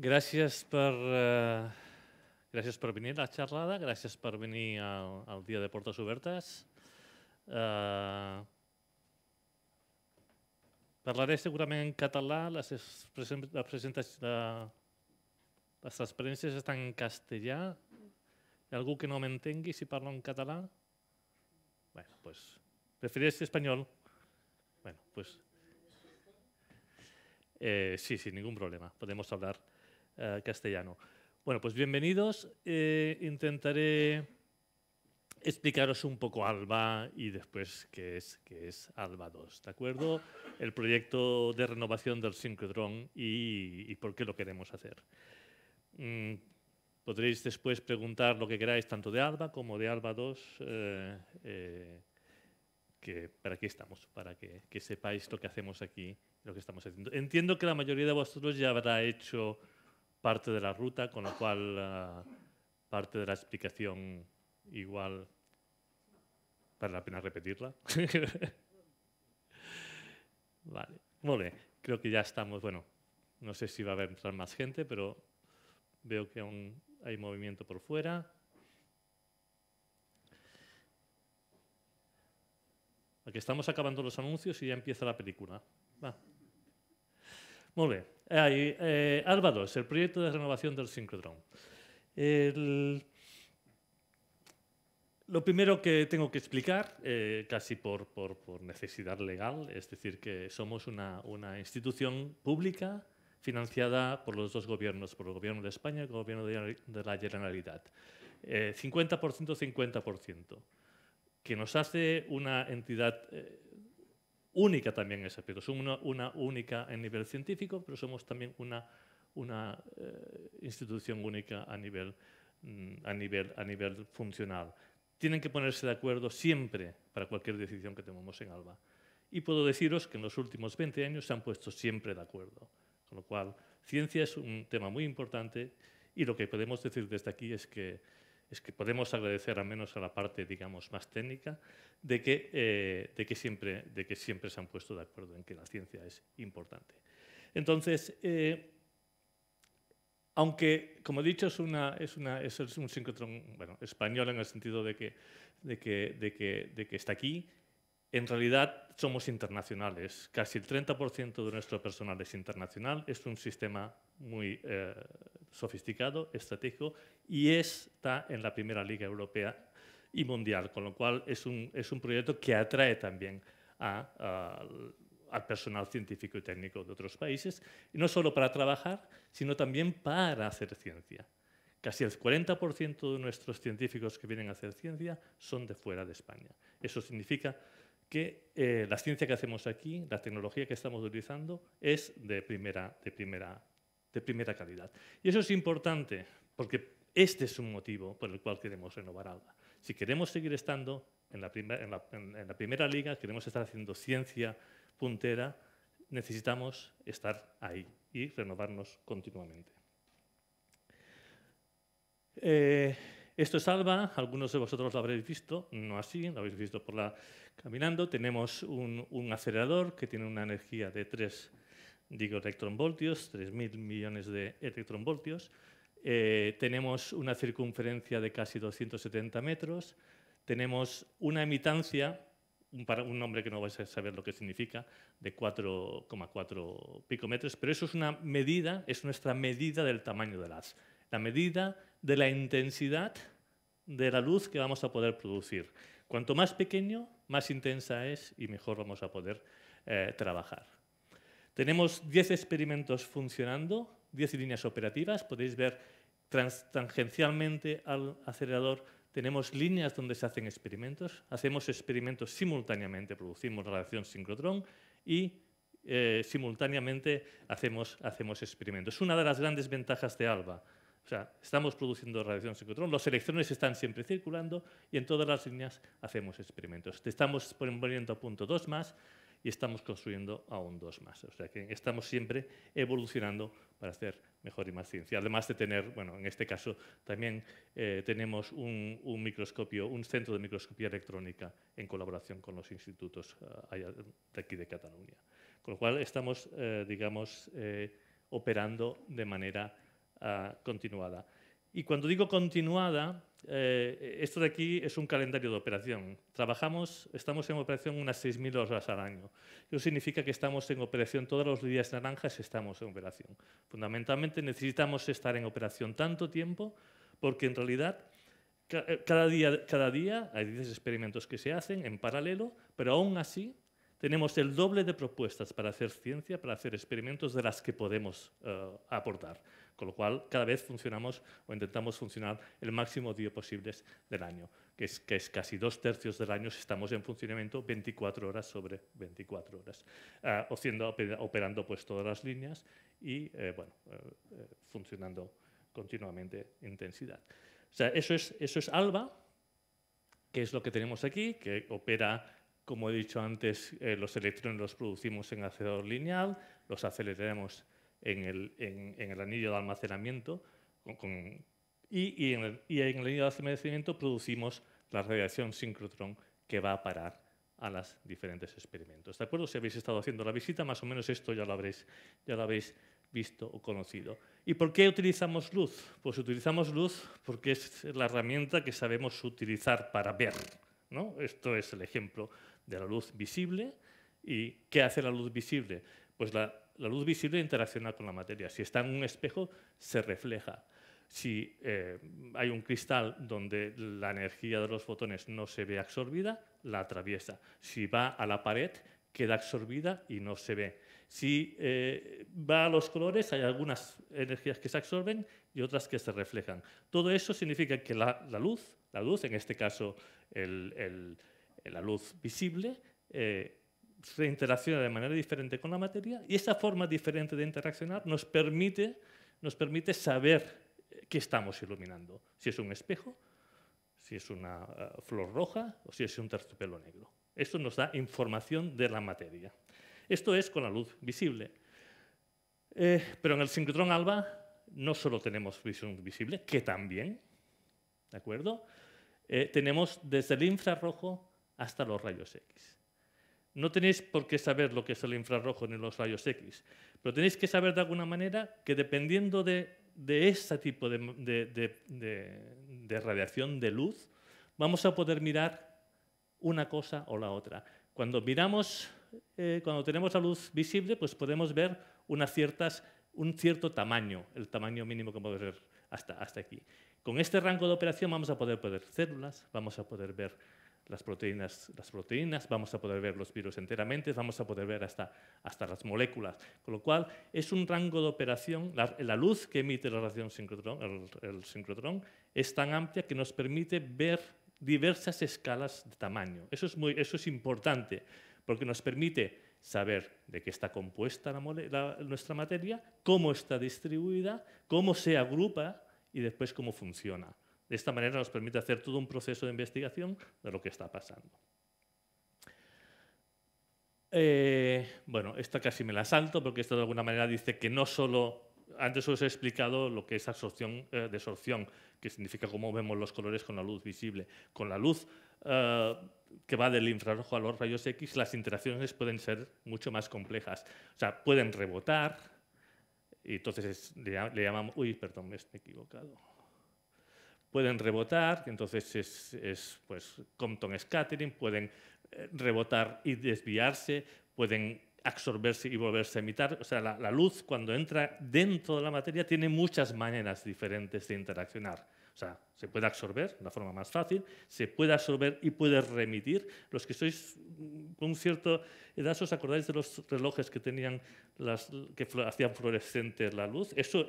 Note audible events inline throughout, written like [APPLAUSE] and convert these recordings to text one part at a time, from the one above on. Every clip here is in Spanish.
Gràcies per, eh, gràcies per venir a la xerrada, gràcies per venir al, al Dia de Portes Obertes. Eh, parlaré segurament en català, les, la presentació, les experiències estan en castellà. Hi ha algú que no m'entengui si parlo en català? Bé, bueno, doncs... Pues, ¿Prefieres espanyol. Bueno, pues... Eh, sí, sí, ningú problema, podem parlar. Eh, castellano. Bueno, pues bienvenidos. Eh, intentaré explicaros un poco ALBA y después qué es, qué es ALBA 2, ¿de acuerdo? El proyecto de renovación del sincrotrón y, por qué lo queremos hacer. Mm, podréis después preguntar lo que queráis tanto de ALBA como de ALBA 2, eh, que para qué estamos, para que, que sepáis lo que hacemos aquí, lo que estamos haciendo. Entiendo que la mayoría de vosotros ya habrá hecho parte de la ruta, con lo cual ah, parte de la explicación igual vale la pena repetirla. [LAUGHS] vale, mole creo que ya estamos, bueno, no sé si va a haber entrar más gente, pero veo que aún hay movimiento por fuera. Aquí estamos acabando los anuncios y ya empieza la película. Va. Álvaro, eh, el proyecto de renovación del sincrotrón. lo primero que tengo que explicar, eh, casi por, necesidad legal, es decir, que somos una, institución pública financiada por los dos gobiernos, por el gobierno de España y el gobierno de, la Generalidad. 50%, 50%, que nos hace una entidad eh, única también esa, pero Somos una, única en nivel científico, pero somos también una, una eh, institución única a nivel, mm, a, nivel, a nivel funcional. Tienen que ponerse de acuerdo siempre para cualquier decisión que tomemos en ALBA. Y puedo deciros que en los últimos 20 años se han puesto siempre de acuerdo. Con lo cual, ciencia es un tema muy importante y lo que podemos decir desde aquí es que es que podemos agradecer al menos a la parte, digamos, más técnica, eh, de que, siempre, se han puesto de acuerdo en que la ciencia es importante. Entonces, eh, aunque, como he dicho, es, un sincrotrón español en el sentido de que está aquí, en realidad somos internacionales. Casi el 30% de nuestro personal es internacional. Es un sistema muy eh, sofisticado, estratégico y está en la primera liga europea y mundial, con lo cual es un, es un proyecto que atrae también al personal científico y técnico de otros países, y no solo para trabajar, sino también para hacer ciencia. Casi el 40% de nuestros científicos que vienen a hacer ciencia son de fuera de España. Eso significa que eh, la ciencia que hacemos aquí, la tecnología que estamos utilizando, es de primera, de primera, de primera calidad. Y eso es importante, porque este es un motivo por el cual queremos renovar algo. Si queremos seguir estando en la, en, la, primera liga, queremos estar haciendo ciencia puntera, necesitamos estar ahí y renovarnos continuamente. Eh, esto es Alba, algunos de vosotros lo habréis visto, no así, lo habéis visto por la caminando. Tenemos un, acelerador que tiene una energía de 3 electronvoltios, 3.000 millones de electronvoltios. Eh, tenemos una circunferencia de casi 270 metros. Tenemos una emitancia, un, un nombre que no vais a saber lo que significa, de 4,4 picometros, pero eso es una medida, es nuestra medida del tamaño de las. La medida de la intensidad de la luz que vamos a poder producir. Cuanto más pequeño, más intensa es y mejor vamos a poder eh, trabajar. Tenemos 10 experimentos funcionando, 10 líneas operativas, podéis ver tangencialmente al acelerador tenemos líneas donde se hacen experimentos, hacemos experimentos simultáneamente, producimos radiación sincrotrón y eh, simultáneamente hacemos, hacemos experimentos. Es una de las grandes ventajas de ALBA, o sea, estamos produciendo radiación sincrotrón. los electrones están siempre circulando y en todas las líneas hacemos experimentos. Te estamos poniendo a punto dos más y estamos construyendo aún dos más. O sea que estamos siempre evolucionando para hacer mejor y más ciencia. Además de tener, bueno, en este caso también eh, tenemos un, microscopio, un centro de microscopía electrónica en colaboración con los institutos eh, de aquí de Cataluña. Con lo cual estamos, eh, digamos, operando de manera Ah, continuada. Y cuando digo continuada, eh, esto de aquí es un calendario de operación. Trabajamos, estamos en operación unas 6.000 horas al año. Eso significa que estamos en operación todos los días naranjas, estamos en operación. Fundamentalmente necesitamos estar en operación tanto tiempo porque en realidad eh, cada día, hay 10 experimentos que se hacen en paralelo, pero aún así tenemos el doble de propuestas para hacer ciencia, para hacer experimentos de las que podemos eh, aportar con lo cual cada vez funcionamos o intentamos funcionar el máximo día posibles del año, que es, que es casi dos tercios del año si estamos en funcionamiento 24 horas sobre 24 horas, ah, operando pues todas las líneas y eh, bueno, eh, eh, funcionando continuamente intensidad. O sea, eso es, eso es ALBA, que es lo que tenemos aquí, que opera como he dicho antes, los electrones los producimos en acelerador lineal, los aceleramos, en el, en, el anillo de almacenamiento y, en el, anillo de almacenamiento producimos la radiación sincrotrón que va a parar a los diferentes experimentos. ¿De acuerdo? Si habéis estado haciendo la visita, más o menos esto ya lo habréis, ya lo habéis visto o conocido. ¿Y por qué utilizamos luz? Pues utilizamos luz porque es la herramienta que sabemos utilizar para ver. ¿no? Esto es el ejemplo de la luz visible. ¿Y qué hace la luz visible? Pues la la luz visible interacciona con la materia. Si está en un espejo, se refleja. Si eh, hay un cristal donde la energía de los fotones no se ve absorbida, la atraviesa. Si va a la pared, queda absorbida y no se ve. Si eh, va a los colores, hay algunas energías que se absorben y otras que se reflejan. Todo eso significa que la, luz, la luz, en este caso la luz visible, eh, se interacciona de manera diferente con la materia y esa forma diferente de interaccionar nos permite, nos permite saber qué estamos iluminando, si es un espejo, si es una eh, flor roja o si es un terciopelo negro. Esto nos da información de la materia. Esto es con la luz visible. Eh, pero en el sincrotrón alba no solo tenemos visión visible, que también, ¿de acuerdo? Eh, tenemos desde el infrarrojo hasta los rayos X. No tenéis por qué saber lo que es el infrarrojo ni los rayos X, pero tenéis que saber de alguna manera que dependiendo de, de este tipo de, radiación de luz, vamos a poder mirar una cosa o la otra. Cuando miramos, eh, cuando tenemos la luz visible, pues podemos ver un cierto tamaño, el tamaño mínimo que podemos ver hasta, hasta aquí. Con este rango de operación vamos a poder ver células, vamos a poder ver las proteínas, las proteínas, vamos a poder ver los virus enteramente, vamos a poder ver hasta, hasta las moléculas. Con lo cual, es un rango de operación, la, luz que emite la radiación sincrotrón, el, sincrotrón, es tan amplia que nos permite ver diversas escalas de tamaño. Eso es, muy, eso es importante, porque nos permite saber de qué está compuesta la, nuestra materia, cómo está distribuida, cómo se agrupa y después cómo funciona. De esta manera nos permite hacer todo un proceso de investigación de lo que está pasando. Eh, bueno, esta casi me la salto porque esto de alguna manera dice que no solo, antes os he explicado lo que es absorción, eh, desorción, que significa cómo vemos los colores con la luz visible. Con la luz eh, que va del infrarrojo a los rayos X, las interacciones pueden ser mucho más complejas. O sea, pueden rebotar, y entonces le, le llamamos, uy, perdón, me he equivocado pueden rebotar, entonces es, pues, Compton scattering, pueden eh, rebotar y desviarse, pueden absorberse y volverse a emitir. O sea, la luz cuando entra dentro de la materia tiene muchas maneras diferentes de interaccionar. O sea, se puede absorber de una forma más fácil, se puede absorber y puede remitir. Los que sois mm, con un cierto edad, ¿os acordáis de los relojes que tenían que hacían fluorescente la luz? Eso,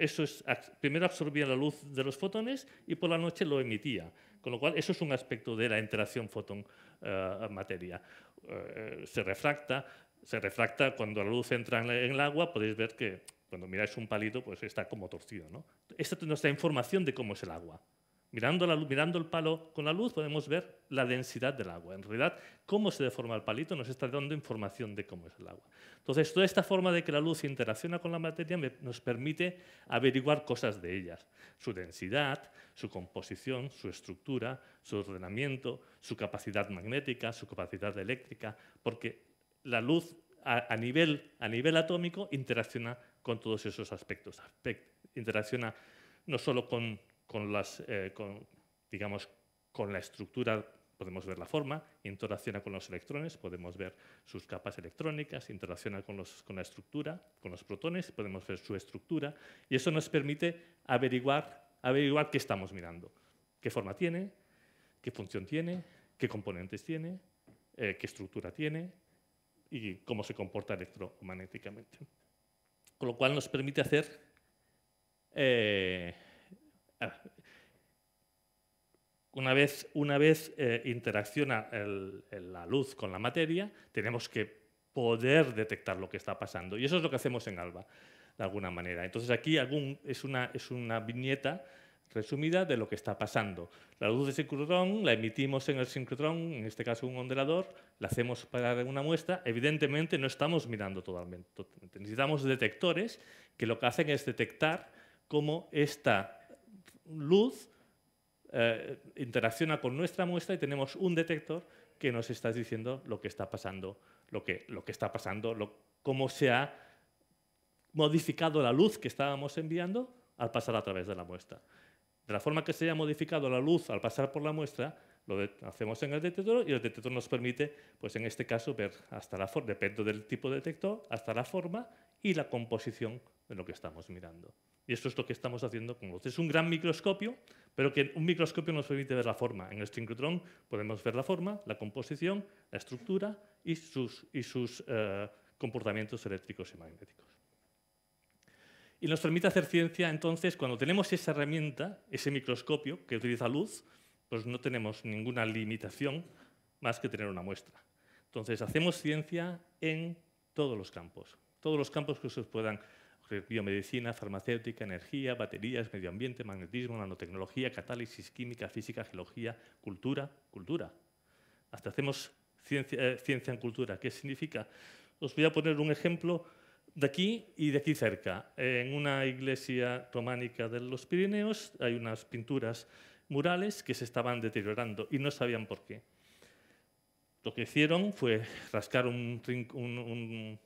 primero absorbía la luz de los fotones y por la noche lo emitía. Con lo cual, eso es un aspecto de la interacción fotón-materia. Eh, eh, se refracta, se refracta cuando la luz entra en el agua, podéis ver que cuando miráis un palito, pues está como torcido. ¿no? Esta es nuestra información de cómo es el agua. Mirando, mirando, el palo con la luz podemos ver la densidad del agua. En realidad, cómo se deforma el palito nos está dando información de cómo es el agua. Entonces, toda esta forma de que la luz interacciona con la materia nos permite averiguar cosas de ellas. Su densidad, su composición, su estructura, su ordenamiento, su capacidad magnética, su capacidad eléctrica, porque la luz a, nivel, atómico interacciona con todos esos aspectos. interacciona no solo con con las, eh, digamos, con la estructura podemos ver la forma, interacciona con los electrones, podemos ver sus capas electrónicas, interacciona con, los, con la estructura, con los protones, podemos ver su estructura, y eso nos permite averiguar, averiguar qué estamos mirando, qué forma tiene, qué función tiene, qué componentes tiene, eh, qué estructura tiene y cómo se comporta electromagnéticamente. Con lo cual nos permite hacer eh, Ah. Una vez, una vez eh, interacciona la luz con la materia, tenemos que poder detectar lo que está pasando. Y eso es lo que hacemos en ALBA, de alguna manera. Entonces aquí es, una, es una viñeta resumida de lo que está pasando. La luz de sincrotrón la emitimos en el sincrotrón, en este caso un ondulador, la hacemos para una muestra. Evidentemente no estamos mirando totalmente. Necesitamos detectores que lo que hacen es detectar cómo esta luz eh, interacciona con nuestra muestra y tenemos un detector que nos está diciendo lo que está pasando, lo que, está pasando, cómo se ha modificado la luz que estábamos enviando al pasar a través de la muestra. De la forma que se haya modificado la luz al pasar por la muestra, lo hacemos en el detector y el detector nos permite, pues en este caso, ver hasta la forma, depende del tipo de detector, hasta la forma y la composición de lo que estamos mirando. Y eso es lo que estamos haciendo con luz. Es un gran microscopio, pero que un microscopio nos permite ver la forma. En el sincrotrón podemos ver la forma, la composición, la estructura y sus, eh, comportamientos eléctricos y magnéticos. Y nos permite hacer ciencia, entonces, cuando tenemos esa herramienta, ese microscopio que utiliza luz, pues no tenemos ninguna limitación más que tener una muestra. Entonces, hacemos ciencia en todos los campos, todos los campos que se puedan biomedicina, farmacéutica, energía, baterías, medio ambiente, magnetismo, nanotecnología, catálisis, química, física, geología, cultura, cultura. Hasta hacemos eh, ciencia, en cultura. ¿Qué significa? Os voy a poner un ejemplo de aquí y de aquí cerca. En una iglesia románica de los Pirineos hay unas pinturas murales que se estaban deteriorando y no sabían por qué. Lo que hicieron fue rascar un, un, un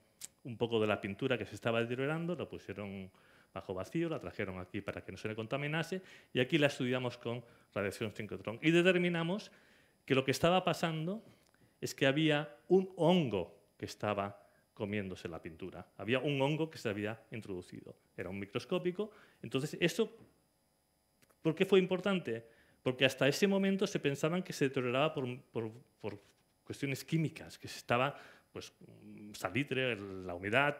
un poco de la pintura que se estaba deteriorando, la pusieron bajo vacío, la trajeron aquí para que no se le contaminase y aquí la estudiamos con radiación sincrotrón y determinamos que lo que estaba pasando es que había un hongo que estaba comiéndose la pintura. Había un hongo que se había introducido. Era un microscópico. Entonces, eso, ¿por qué fue importante? Porque hasta ese momento se pensaban que se deterioraba por, por cuestiones químicas, que se estaba pues, salitre, la humedad,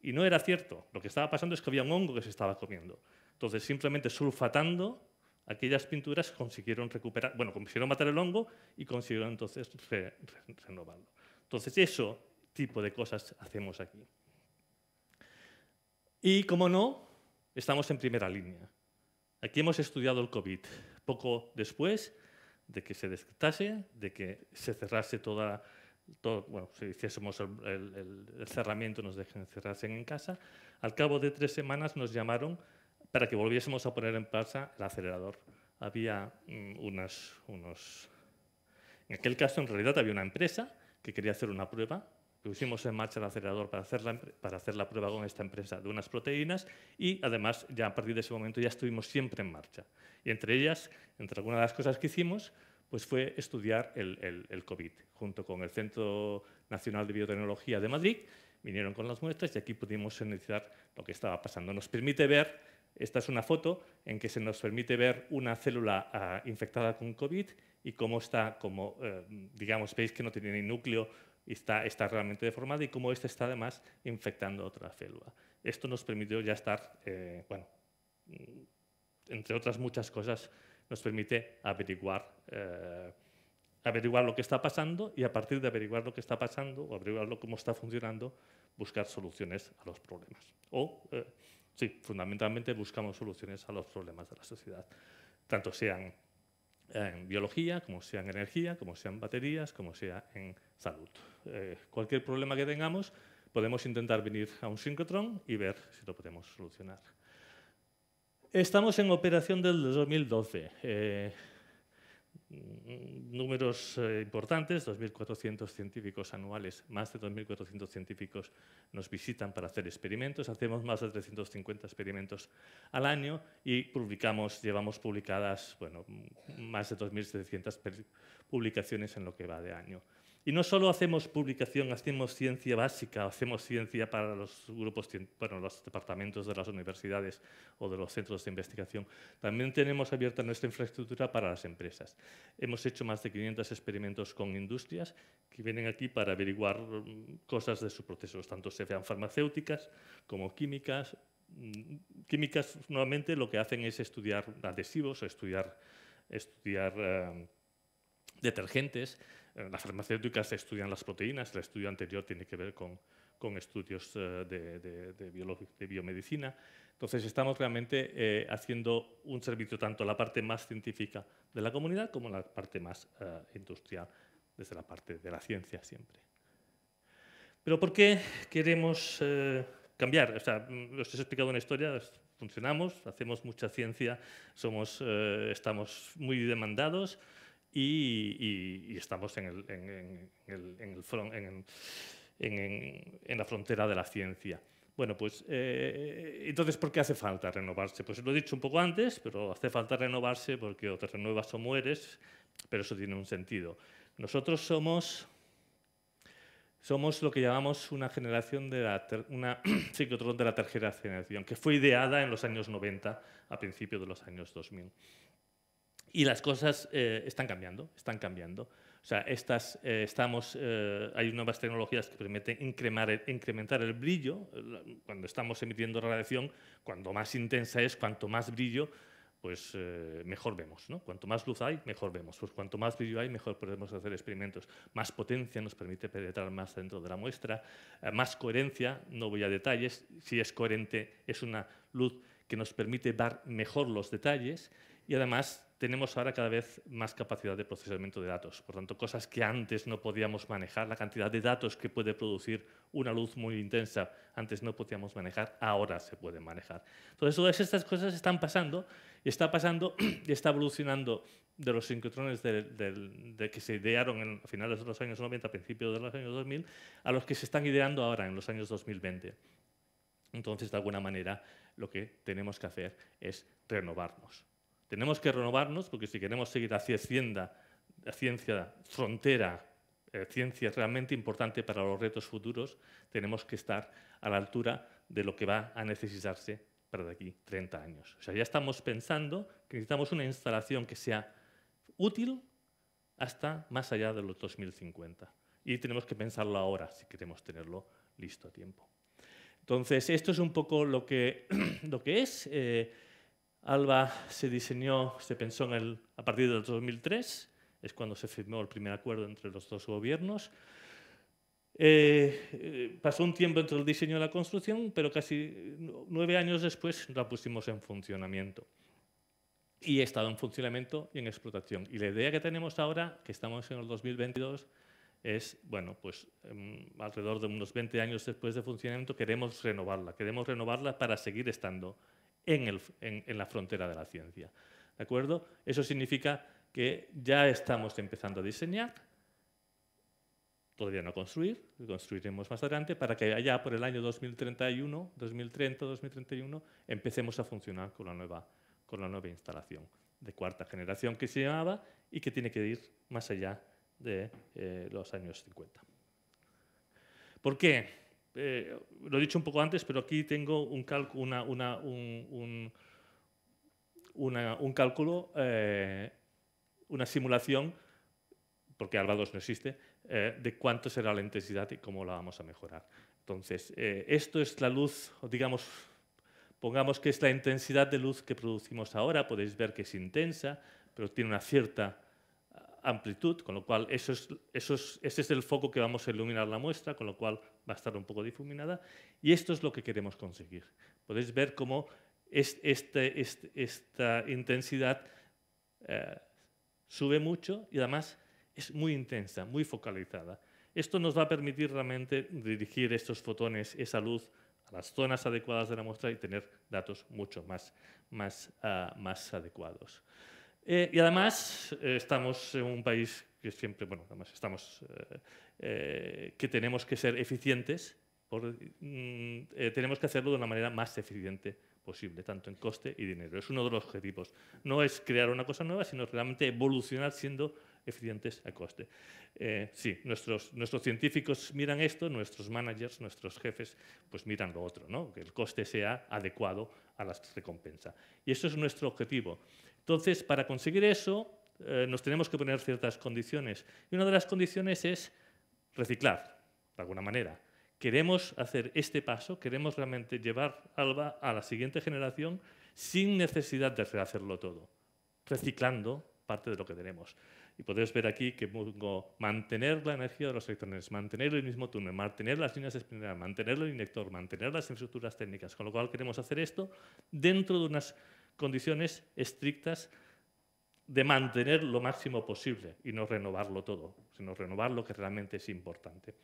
y no era cierto. Lo que estaba pasando es que había un hongo que se estaba comiendo. Entonces, simplemente sulfatando aquellas pinturas consiguieron recuperar, bueno, consiguieron matar el hongo y consiguieron entonces renovarlo. Entonces, eso tipo de cosas hacemos aquí. Y como no, estamos en primera línea. Aquí hemos estudiado el COVID poco después de que se detectase, de que se cerrase toda la si hiciésemos el, cerramiento nos dejen en casa. Al cabo de tres semanas nos llamaron para que volviésemos a poner en marcha el acelerador. Había mm, unos... En aquel caso, en realidad, había una empresa que quería hacer una prueba. Pusimos en marcha el acelerador para hacer, la, para hacer la prueba con esta empresa de unas proteínas y además ya a partir de ese momento ya estuvimos siempre en marcha. Y entre ellas, entre algunas de las cosas que hicimos, pues fue estudiar el, el, COVID. Junto con el Centro Nacional de Biotecnología de Madrid, vinieron con las muestras y aquí pudimos analizar lo que estaba pasando. Nos permite ver, esta es una foto en que se nos permite ver una célula ah, infectada con COVID y cómo está, como eh, digamos, veis que no tiene ni núcleo, está, está realmente deformada y cómo esta está además infectando otra célula. Esto nos permitió ya estar, eh, bueno, mm, entre otras muchas cosas, nos permite averiguar, eh, averiguar lo que está pasando y a partir de averiguar lo que está pasando o averiguar cómo está funcionando, buscar soluciones a los problemas. O, eh, sí, fundamentalmente buscamos soluciones a los problemas de la sociedad, tanto sean en biología, como sean en energía, como sean baterías, como sea en salud. Eh, cualquier problema que tengamos, podemos intentar venir a un sincrotron y ver si lo podemos solucionar. Estamos en operación del 2012. Eh, números eh, importantes, 2.400 científicos anuales, más de 2.400 científicos nos visitan para hacer experimentos, hacemos más de 350 experimentos al año y publicamos, llevamos publicadas bueno, más de 2.700 publicaciones en lo que va de año. Y no solo hacemos publicación, hacemos ciencia básica, hacemos ciencia para los grupos, bueno, los departamentos de las universidades o de los centros de investigación. También tenemos abierta nuestra infraestructura para las empresas. Hemos hecho más de 500 experimentos con industrias que vienen aquí para averiguar mm, cosas de sus procesos, tanto sean farmacéuticas como químicas. Mm, químicas normalmente lo que hacen es estudiar adhesivos o estudiar, estudiar eh, detergentes las farmacéuticas estudian las proteínas, el estudio anterior tiene que ver con, con estudios eh, de, de, biomedicina. Entonces estamos realmente eh, haciendo un servicio tanto a la parte más científica de la comunidad como a la parte más eh, industrial, desde la parte de la ciencia siempre. Pero ¿por qué queremos cambiar? O sea, mm, os he explicado una historia, funcionamos, hacemos mucha ciencia, somos, estamos muy demandados, y, estamos en, la frontera de la ciencia. Bueno, pues eh, entonces, ¿por qué hace falta renovarse? Pues lo he dicho un poco antes, pero hace falta renovarse porque o te renuevas o mueres, pero eso tiene un sentido. Nosotros somos, lo que llamamos una generación de la, ter, [CLEARS THROAT] de la tercera generación, que fue ideada en los años 90, a principios de los años 2000. Y las cosas eh, están cambiando, están cambiando. O sea, estas, eh, estamos, eh, hay nuevas tecnologías que permiten incrementar el brillo. Cuando estamos emitiendo radiación, cuando más intensa es, cuanto más brillo, pues mejor vemos. ¿no? Cuanto más luz hay, mejor vemos. Pues cuanto más brillo hay, mejor podemos hacer experimentos. Más potencia nos permite penetrar más dentro de la muestra. más coherencia, no voy a detalles. Si es coherente, es una luz que nos permite dar mejor los detalles. Y además tenemos ahora cada vez más capacidad de procesamiento de datos. Por tanto, cosas que antes no podíamos manejar, la cantidad de datos que puede producir una luz muy intensa, antes no podíamos manejar, ahora se pueden manejar. Entonces, todas estas cosas están pasando, y está pasando [CLEARS THROAT] y está evolucionando de los sincrotrones que se idearon en, a finales de los años 90, a principios de los años 2000, a los que se están ideando ahora, en los años 2020. Entonces, de alguna manera, lo que tenemos que hacer es renovarnos. Tenemos que renovarnos porque si queremos seguir hacia ciencia, ciencia frontera, eh, ciencia realmente importante para los retos futuros, tenemos que estar a la altura de lo que va a necesitarse para de aquí 30 años. O sea, ya estamos pensando que necesitamos una instalación que sea útil hasta más allá de los 2050. Y tenemos que pensarlo ahora si queremos tenerlo listo a tiempo. Entonces, esto es un poco lo que, [CLEARS THROAT] lo que es. Eh, ALBA se diseñó, se pensó en el, a partir del 2003, es cuando se firmó el primer acuerdo entre los dos gobiernos. Eh, eh, pasó un tiempo entre el diseño y la construcción, pero casi nueve años después la pusimos en funcionamiento. Y ha estado en funcionamiento y en explotación. Y la idea que tenemos ahora, que estamos en el 2022, es, bueno, pues em, alrededor de unos 20 años después de funcionamiento, queremos renovarla. Queremos renovarla para seguir estando en, la frontera de la ciencia. ¿De acuerdo? Eso significa que ya estamos empezando a diseñar, todavía no construir, construiremos más adelante, para que allá por el año 2031, 2030, 2031, empecemos a funcionar con la nueva, con la nueva instalación de cuarta generación que se llamaba y que tiene que ir más allá de eh, los años 50. ¿Por qué? Eh, lo he dicho un poco antes, pero aquí tengo un, cálculo, una, un, cálculo, eh, una simulación, porque alba 2 no existe, eh, de cuánto será la intensidad y cómo la vamos a mejorar. Entonces, esto es la luz, digamos, pongamos que es la intensidad de luz que producimos ahora, podéis ver que es intensa, pero tiene una cierta amplitud, con lo cual eso es, eso ese es el foco que vamos a iluminar la muestra, con lo cual va a estar un poco difuminada, y esto es lo que queremos conseguir. Podéis ver cómo este, esta intensidad eh, sube mucho y además es muy intensa, muy focalizada. Esto nos va a permitir realmente dirigir estos fotones, esa luz, a las zonas adecuadas de la muestra y tener datos mucho más, más, ah, adecuados. Eh, y además eh, estamos en un país que siempre, bueno, además estamos, eh, eh, que tenemos que ser eficientes, mm, eh, tenemos que hacerlo de una manera más eficiente posible, tanto en coste y dinero. Es uno de los objetivos. No es crear una cosa nueva, sino realmente evolucionar siendo eficientes a coste. sí, nuestros, nuestros científicos miran esto, nuestros managers, nuestros jefes, pues miran lo otro, ¿no? que el coste sea adecuado a la recompensa. Y eso es nuestro objetivo. Entonces, para conseguir eso, eh, nos tenemos que poner ciertas condiciones. Y una de las condiciones es reciclar, de alguna manera. Queremos hacer este paso, queremos realmente llevar ALBA a la siguiente generación sin necesidad de rehacerlo todo, reciclando parte de lo que tenemos. Y podéis ver aquí que mantener la energía de los electrones, mantener el mismo túnel, mantener las líneas de espinera, mantener el inyector, mantener las infraestructuras técnicas, con lo cual queremos hacer esto dentro de unas condiciones estrictas de mantener lo máximo posible y no renovarlo todo, sino renovar lo que realmente es importante.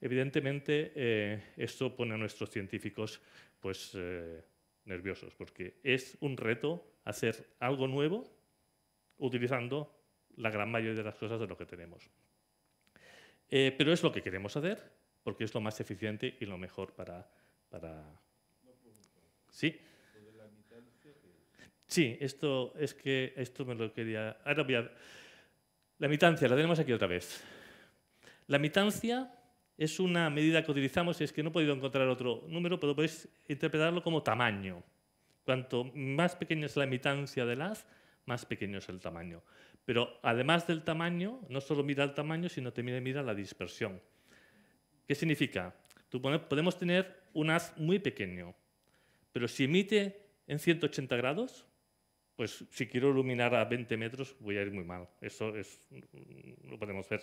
Evidentemente, eh, esto pone a nuestros científicos pues, eh, nerviosos, porque es un reto hacer algo nuevo utilizando la gran mayoría de las cosas de lo que tenemos. Eh, pero es lo que queremos hacer, porque es lo más eficiente y lo mejor para... para... Sí. Sí, esto es que esto me lo quería. La mitancia, la tenemos aquí otra vez. La mitancia es una medida que utilizamos, y es que no he podido encontrar otro número, pero podéis interpretarlo como tamaño. Cuanto más pequeña es la mitancia del haz, más pequeño es el tamaño. Pero además del tamaño, no solo mira el tamaño, sino también mira la dispersión. ¿Qué significa? podemos tener un haz muy pequeño, pero si emite en 180 grados, pues si quiero iluminar a 20 metros voy a ir muy mal. Eso es, mm, lo podemos ver.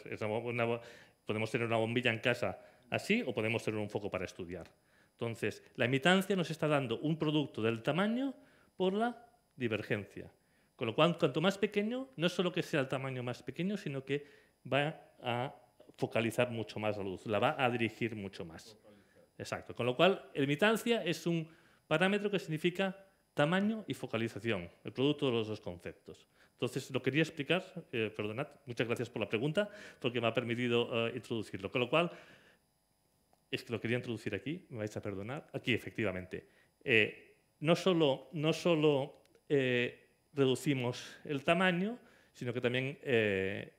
podemos tener una bombilla en casa así o podemos tener un foco para estudiar. Entonces, la imitancia nos está dando un producto del tamaño por la divergencia. Con lo cual, cuanto más pequeño, no solo que sea el tamaño más pequeño, sino que va a focalizar mucho más la luz, la va a dirigir mucho más. Exacto. Con lo cual, la imitancia es un parámetro que significa tamaño y focalización, el producto de los dos conceptos. Entonces, lo quería explicar, eh, perdonad, muchas gracias por la pregunta, porque me ha permitido eh, introducirlo. Con lo cual, es que lo quería introducir aquí, me vais a perdonar, aquí efectivamente. Eh, no solo, no solo reducimos el tamaño, sino que también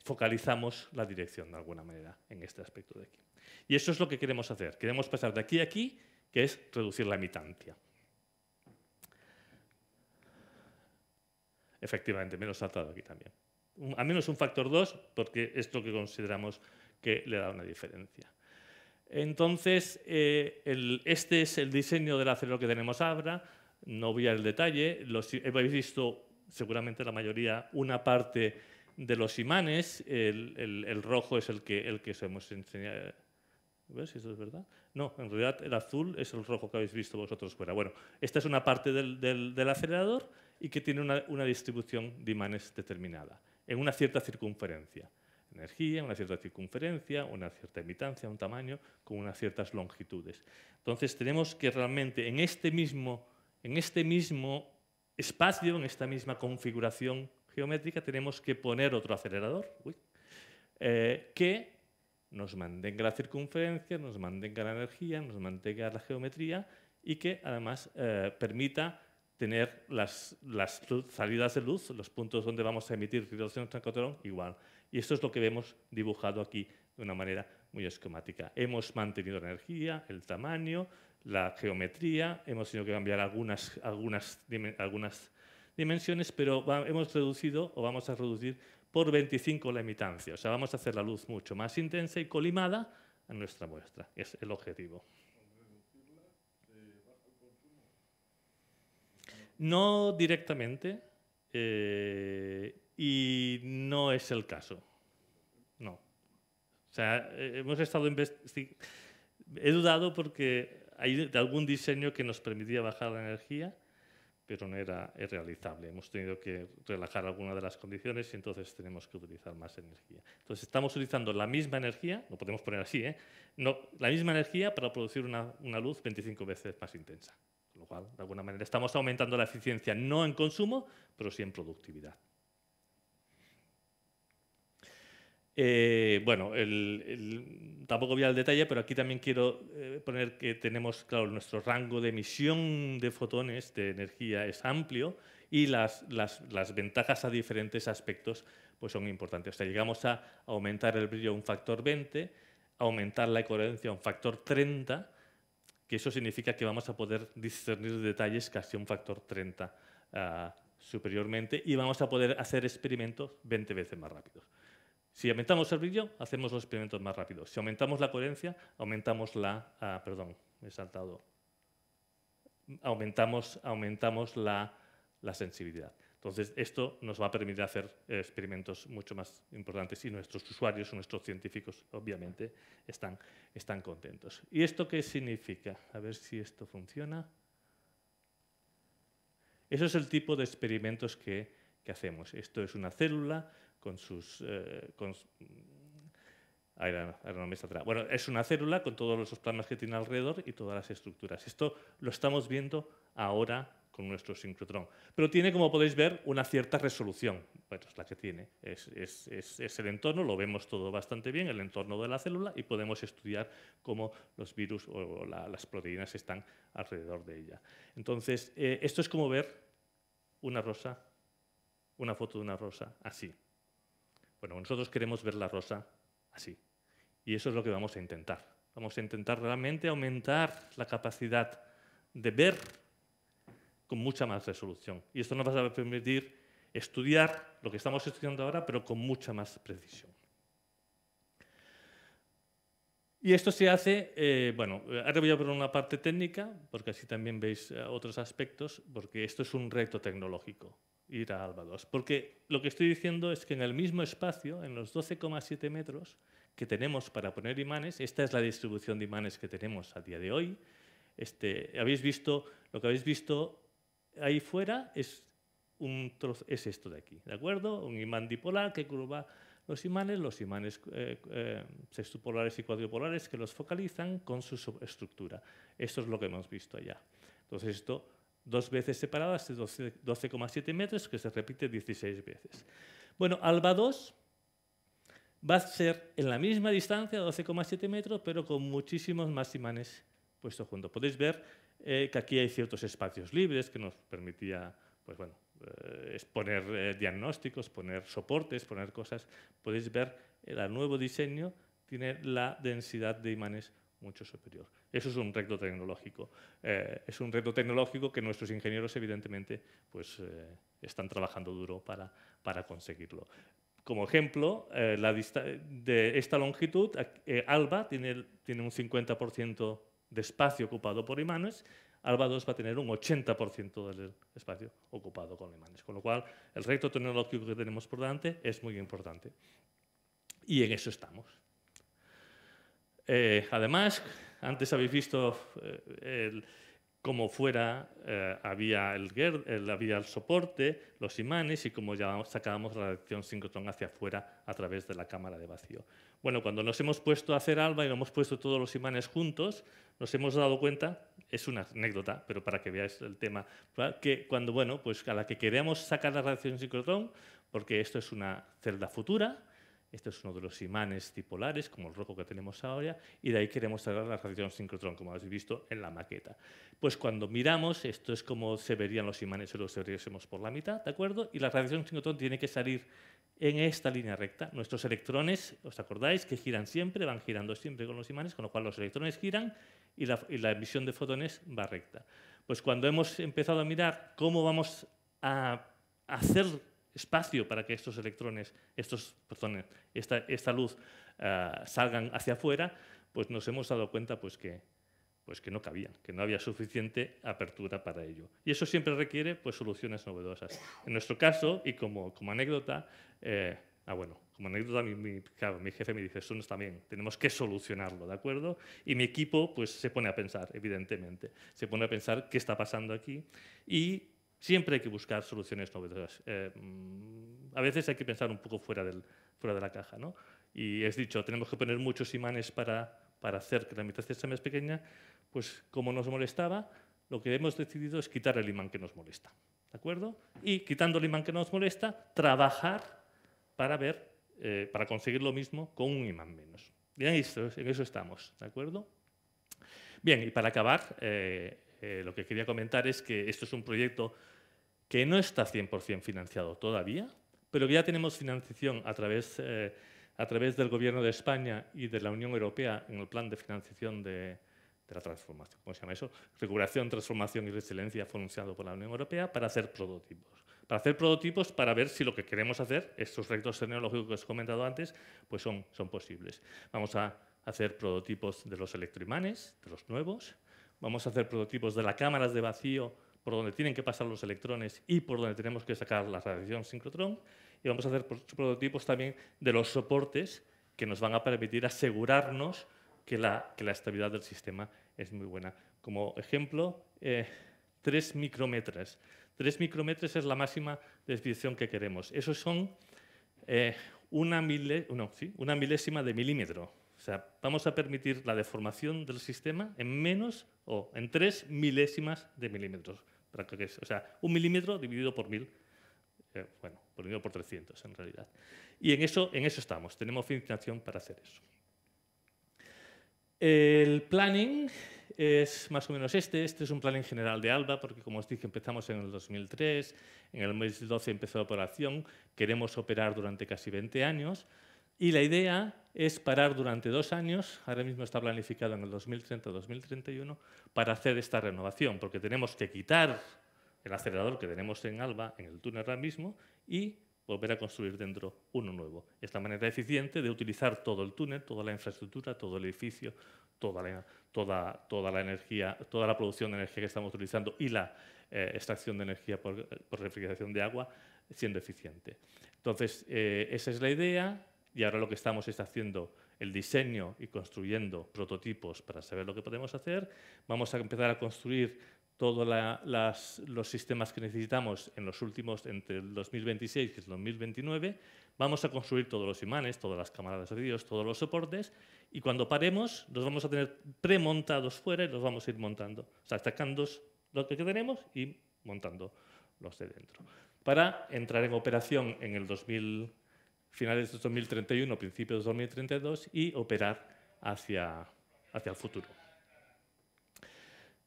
focalizamos la dirección de alguna manera en este aspecto de aquí. Y eso es lo que queremos hacer. Queremos pasar de aquí a aquí, que es reducir la emitancia. Efectivamente, menos saltado aquí también. a menos un factor 2, porque es lo que consideramos que le da una diferencia. Entonces, eh, este es el diseño del acelerador que tenemos ahora. No voy al detalle. habéis visto, seguramente la mayoría, una parte de los imanes. El, el, rojo es el que, el que os hemos enseñado. A ver si esto es verdad. No, en realidad el azul es el rojo que habéis visto vosotros fuera. Bueno, esta es una parte del, del, del acelerador y que tiene una, distribución de imanes determinada, en una cierta circunferencia. Energía, una cierta circunferencia, una cierta emitancia, un tamaño, con unas ciertas longitudes. Entonces tenemos que realmente en este mismo, en este mismo espacio, en esta misma configuración geométrica, tenemos que poner otro acelerador eh, que nos mantenga la circunferencia, nos mantenga la energía, nos mantenga la geometría y que además eh, permita tener las, salidas de luz, los puntos donde vamos a emitir radiación trancotrón, igual. Y esto es lo que vemos dibujado aquí de una manera muy esquemática. Hemos mantenido la energía, el tamaño, la geometría, hemos tenido que cambiar algunas, dimensiones, pero hemos reducido o vamos a reducir por 25 la emitancia. O sea, vamos a hacer la luz mucho más intensa y colimada a nuestra muestra. Es el objetivo. No directamente, eh, y no es el caso. No. O sea, eh, hemos estado He dudado porque hay algún diseño que nos permitía bajar la energía, pero no era realizable. Hemos tenido que relajar alguna de las condiciones y entonces tenemos que utilizar más energía. Entonces estamos utilizando la misma energía, lo podemos poner así, ¿eh? no, la misma energía para producir una luz 25 veces más intensa de alguna manera, estamos aumentando la eficiencia no en consumo, pero sí en productividad. Eh, bueno, tampoco voy al detalle, pero aquí también quiero eh, poner que tenemos, claro, nuestro rango de emisión de fotones de energía es amplio y las, ventajas a diferentes aspectos pues son importantes. O sea, llegamos a aumentar el brillo un factor 20, aumentar la coherencia un factor 30 que eso significa que vamos a poder discernir detalles casi un factor 30 ah, superiormente y vamos a poder hacer experimentos 20 veces más rápidos. Si aumentamos el brillo, hacemos los experimentos más rápidos. Si aumentamos la coherencia, aumentamos la... Ah, perdón, me he saltado. Aumentamos, aumentamos la sensibilidad. Entonces, esto nos va a permitir hacer eh, experimentos mucho más importantes y nuestros usuarios, nuestros científicos, obviamente, están, están contentos. ¿Y esto qué significa? A ver si esto funciona. Eso es el tipo de experimentos que, hacemos. Esto es una célula con sus... Eh, mm, bueno, es una célula con todos los planos que tiene alrededor y todas las estructuras. Esto lo estamos viendo ahora nuestro sincrotrón. Pero tiene, como podéis ver, una cierta resolución. Bueno, es la que tiene. Es, el entorno, lo vemos todo bastante bien, el entorno de la célula, y podemos estudiar cómo los virus o las proteínas están alrededor de ella. Entonces, eh, esto es como ver una rosa, una foto de una rosa así. Bueno, nosotros queremos ver la rosa así. Y eso es lo que vamos a intentar. Vamos a intentar realmente aumentar la capacidad de ver con mucha más resolución. Y esto nos va a permitir estudiar lo que estamos estudiando ahora, pero con mucha más precisión. Y esto se hace, eh, bueno, ahora voy a poner una parte técnica, porque así también veis eh, otros aspectos, porque esto es un reto tecnológico, ir a Alba 2. Porque lo que estoy diciendo es que en el mismo espacio, en los 12,7 metros que tenemos para poner imanes, esta es la distribución de imanes que tenemos a día de hoy. Este, habéis visto, lo que habéis visto ahí fuera es, esto de aquí, ¿de acuerdo? Un imán dipolar que curva los imanes, los imanes eh, eh, sextupolares y cuadripolares que los focalizan con su subestructura. Esto es lo que hemos visto allá. Entonces esto dos veces separadas de 12,7 metros que se repite 16 veces. Bueno, alba 2 va a ser en la misma distancia, 12,7 metros, pero con muchísimos más imanes puestos juntos. Podéis ver eh, que aquí hay ciertos espacios libres que nos permitía, pues bueno, eh, eh, diagnósticos, poner soportes, poner cosas. Podéis ver el nuevo diseño tiene la densidad de imanes mucho superior. Eso es un reto tecnológico. es un reto tecnológico que nuestros ingenieros, evidentemente, pues están trabajando duro para, conseguirlo. Como ejemplo, la de esta longitud, Alba tiene, tiene un 50% de espacio ocupado por imanes, Alba 2 va a tener un 80% del espacio ocupado con imanes. Con lo cual, el reto tecnológico que tenemos por delante es muy importante. Y en eso estamos. Eh, además, antes habéis visto eh, el como fuera, eh, había, el, había el soporte, los imanes y como ya sacábamos la reacción sincrotrón hacia afuera a través de la cámara de vacío. Bueno, cuando nos hemos puesto a hacer ALBA y lo hemos puesto todos los imanes juntos, nos hemos dado cuenta, es una anécdota, pero para que veáis el tema, que cuando, bueno, pues a la que queremos sacar la reacción sincrotrón, porque esto es una celda futura, este es uno de los imanes dipolares, como el rojo que tenemos ahora, y de ahí queremos sacar la radiación sincrotrón, como habéis visto en la maqueta. Pues cuando miramos, esto es como se verían los imanes si los veríamos por la mitad, ¿de acuerdo? Y la radiación sincrotrón tiene que salir en esta línea recta. Nuestros electrones, ¿os acordáis? Que giran siempre, van girando siempre con los imanes, con lo cual los electrones giran y la, y la emisión de fotones va recta. Pues cuando hemos empezado a mirar cómo vamos a hacer espacio para que estos electrones, estos, perdón, esta, esta, luz eh, salgan hacia afuera, pues nos hemos dado cuenta pues, que, pues, que no cabían, que no había suficiente apertura para ello. Y eso siempre requiere pues, soluciones novedosas. En nuestro caso, y como, como anécdota, eh, ah, bueno, como anécdota, mi, mi, jefe me dice, eso no bien, tenemos que solucionarlo, ¿de acuerdo? Y mi equipo pues, se pone a pensar, evidentemente, se pone a pensar qué está pasando aquí y Siempre hay que buscar soluciones novedosas. Eh, mm, a veces hay que pensar un poco fuera, de la caja. ¿no? Y es dicho, tenemos que poner muchos imanes para, hacer que la mitad sea más pequeña. Pues como nos molestaba, lo que hemos decidido es quitar el imán que nos molesta. ¿De acuerdo? Y quitando el imán que nos molesta, trabajar para ver, eh, para conseguir lo mismo con un imán menos. Bien, en eso estamos, ¿de acuerdo? Bien, y para acabar, eh, lo que quería comentar es que esto es un proyecto que no está 100% financiado todavía, pero ya tenemos financiación a través, eh, a través del Gobierno de España y de la Unión Europea en el plan de financiación de, la transformación, ¿cómo se llama eso? Recuperación, transformación y resiliencia financiado por la Unión Europea para hacer prototipos. Para hacer prototipos, para ver si lo que queremos hacer, estos retos tecnológicos que os he comentado antes, pues son, son posibles. Vamos a hacer prototipos de los electroimanes, de los nuevos. Vamos a hacer prototipos de las cámaras de vacío por donde tienen que pasar los electrones y por donde tenemos que sacar la radiación sincrotrón. Y vamos a hacer prototipos también de los soportes que nos van a permitir asegurarnos que la, que la estabilidad del sistema es muy buena. Como ejemplo, eh, 3 micrómetros. 3 micrómetros es la máxima desviación que queremos. Esos son eh, no, sí, una milésima de milímetro. O sea, vamos a permitir la deformación del sistema en menos o en tres milésimas de milímetros. O sea, un milímetro dividido por mil, eh, bueno, por por 300 en realidad. Y en eso, en eso estamos, tenemos financiación para hacer eso. El planning es más o menos este. Este es un planning general de ALBA, porque como os dije, empezamos en el 2003, en el 2012 empezó la operación, queremos operar durante casi 20 años. Y la idea es parar durante dos años, ahora mismo está planificado en el 2030-2031, para hacer esta renovación, porque tenemos que quitar el acelerador que tenemos en Alba, en el túnel ahora mismo, y volver a construir dentro uno nuevo. Es la manera eficiente de utilizar todo el túnel, toda la infraestructura, todo el edificio, toda la, energía, toda la producción de energía que estamos utilizando y la eh, extracción de energía por, refrigeración de agua siendo eficiente. Entonces, eh, esa es la idea, y ahora lo que estamos es haciendo el diseño y construyendo prototipos para saber lo que podemos hacer. Vamos a empezar a construir todos los sistemas que necesitamos en los últimos, entre el 2026 y el 2029. Vamos a construir todos los imanes, todas las cámaras de vídeos, todos los soportes. Y cuando paremos, los vamos a tener premontados fuera y los vamos a ir montando. O sea, sacando lo que tenemos y montando los de dentro. Para entrar en operación en el 2029 finales de 2031, principios de 2032 y operar hacia, hacia el futuro.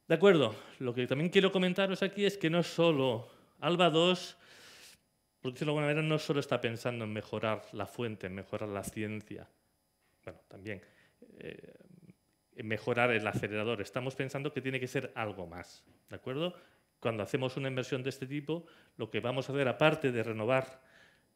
De acuerdo, lo que también quiero comentaros aquí es que no solo Alba 2, por decirlo de alguna manera, no solo está pensando en mejorar la fuente, en mejorar la ciencia, bueno, también eh, en mejorar el acelerador. Estamos pensando que tiene que ser algo más, ¿de acuerdo? Cuando hacemos una inversión de este tipo, lo que vamos a hacer, aparte de renovar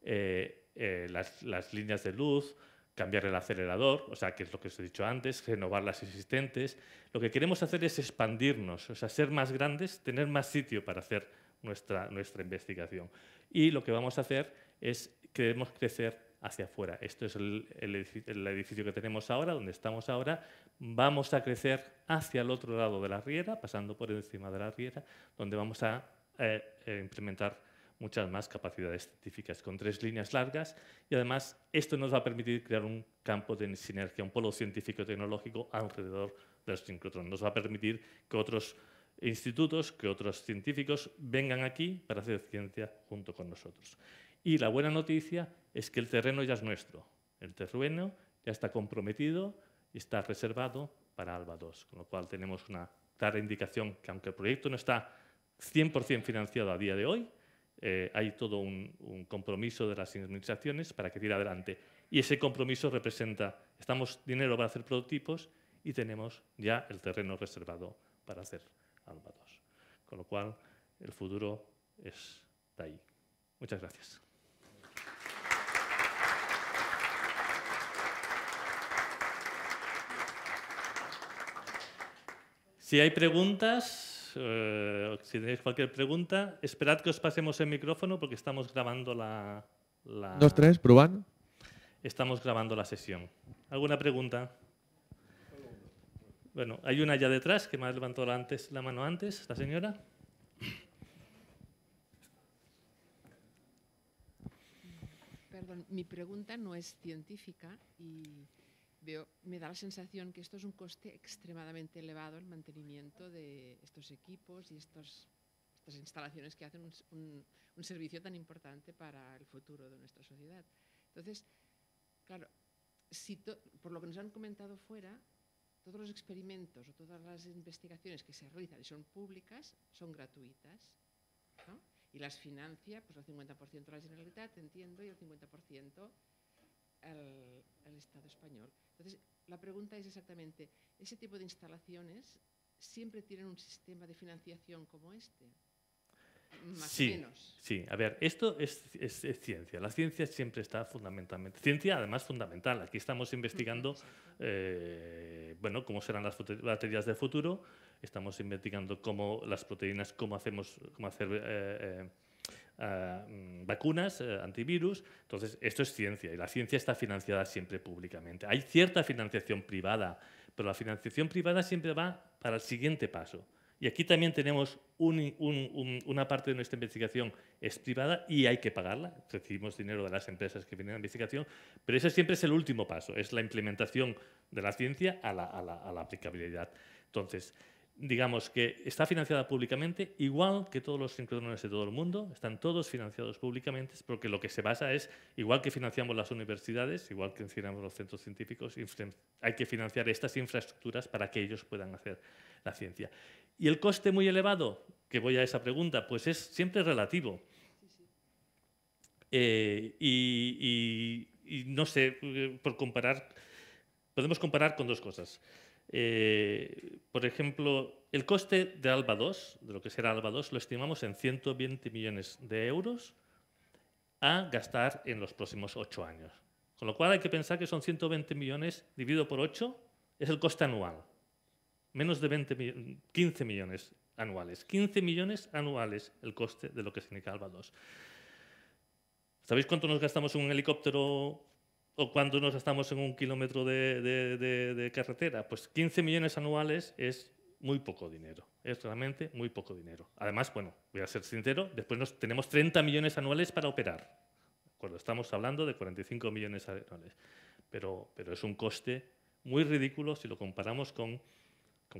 eh, eh, las, líneas de luz, cambiar el acelerador, o sea, que es lo que os he dicho antes, renovar las existentes. Lo que queremos hacer es expandirnos, o sea, ser más grandes, tener más sitio para hacer nuestra, nuestra investigación. Y lo que vamos a hacer es, queremos crecer hacia afuera. Esto es el, edificio, que tenemos ahora, donde estamos ahora. Vamos a crecer hacia el otro lado de la riera, pasando por encima de la riera, donde vamos a eh, implementar muchas más capacidades científicas con tres líneas largas y además esto nos va a permitir crear un campo de sinergia, un polo científico-tecnológico alrededor del sincrotrón. Nos va a permitir que otros institutos, que otros científicos vengan aquí para hacer ciencia junto con nosotros. Y la buena noticia es que el terreno ya es nuestro. El terreno ya está comprometido y está reservado para Alba 2, con lo cual tenemos una clara indicación que aunque el proyecto no está 100% financiado a día de hoy, eh, hay todo un, compromiso de las administraciones para que tire adelante. Y ese compromiso representa, estamos dinero para hacer prototipos y tenemos ya el terreno reservado para hacer almados. Con lo cual, el futuro está ahí. Muchas gracias. Si hay preguntas... Eh, si tenéis cualquier pregunta, esperad que os pasemos el micrófono porque estamos grabando la... la... Estamos grabando la sesión. ¿Alguna pregunta? Bueno, hay una allá detrás que me ha levantado la mano antes, la señora. Perdón, mi pregunta no es científica y Veo, me da la sensación que esto es un coste extremadamente elevado, el mantenimiento de estos equipos y estas instalaciones que hacen un, un, servicio tan importante para el futuro de nuestra sociedad. Entonces, claro, si por lo que nos han comentado fuera, todos los experimentos o todas las investigaciones que se realizan y son públicas son gratuitas. ¿no? Y las financia, pues el 50% la te entiendo, y el 50% al, Estado español. Entonces, la pregunta es exactamente, ¿ese tipo de instalaciones siempre tienen un sistema de financiación como este? Más sí, menos. sí, a ver, esto es, ciencia. La ciencia siempre está fundamentalmente. Ciencia, además, fundamental. Aquí estamos investigando, eh, bueno, cómo serán las baterías del futuro. Estamos investigando cómo las proteínas, cómo hacemos, cómo hacer eh, eh eh, mm, vacunas, eh, antivirus. Entonces, esto es ciencia y la ciencia está financiada siempre públicamente. Hay cierta financiación privada, pero la financiación privada siempre va para el siguiente paso. Y aquí también tenemos una parte de nuestra investigación es privada y hay que pagarla. Recibimos dinero de las empresas que vienen a la investigación, pero ese siempre es el último paso, es la implementación de la ciencia a la aplicabilidad. Entonces, digamos que está financiada públicamente, igual que todos los sincrotrones de todo el mundo, están todos financiados públicamente, porque lo que se basa es, igual que financiamos las universidades, igual que financiamos los centros científicos, hay que financiar estas infraestructuras para que ellos puedan hacer la ciencia. ¿Y el coste muy elevado? Que voy a esa pregunta, pues es siempre relativo. Eh, y, y no sé, eh, por comparar, podemos comparar con dos cosas. Eh, por ejemplo, el coste de Alba 2, de lo que será Alba 2, lo estimamos en 120 millones de euros a gastar en los próximos 8 años. Con lo cual hay que pensar que son 120 millones dividido por 8, es el coste anual. Menos de 20, 15 millones anuales. 15 millones anuales el coste de lo que significa Alba 2. ¿Sabéis cuánto nos gastamos en un helicóptero o cuando nos estamos en un kilómetro de, carretera? Pues 15 millones anuales es muy poco dinero, es realmente muy poco dinero. Además, bueno, voy a ser sincero, después nos, tenemos 30 millones anuales para operar, cuando estamos hablando de 45 millones anuales. Pero, pero es un coste muy ridículo si lo comparamos con,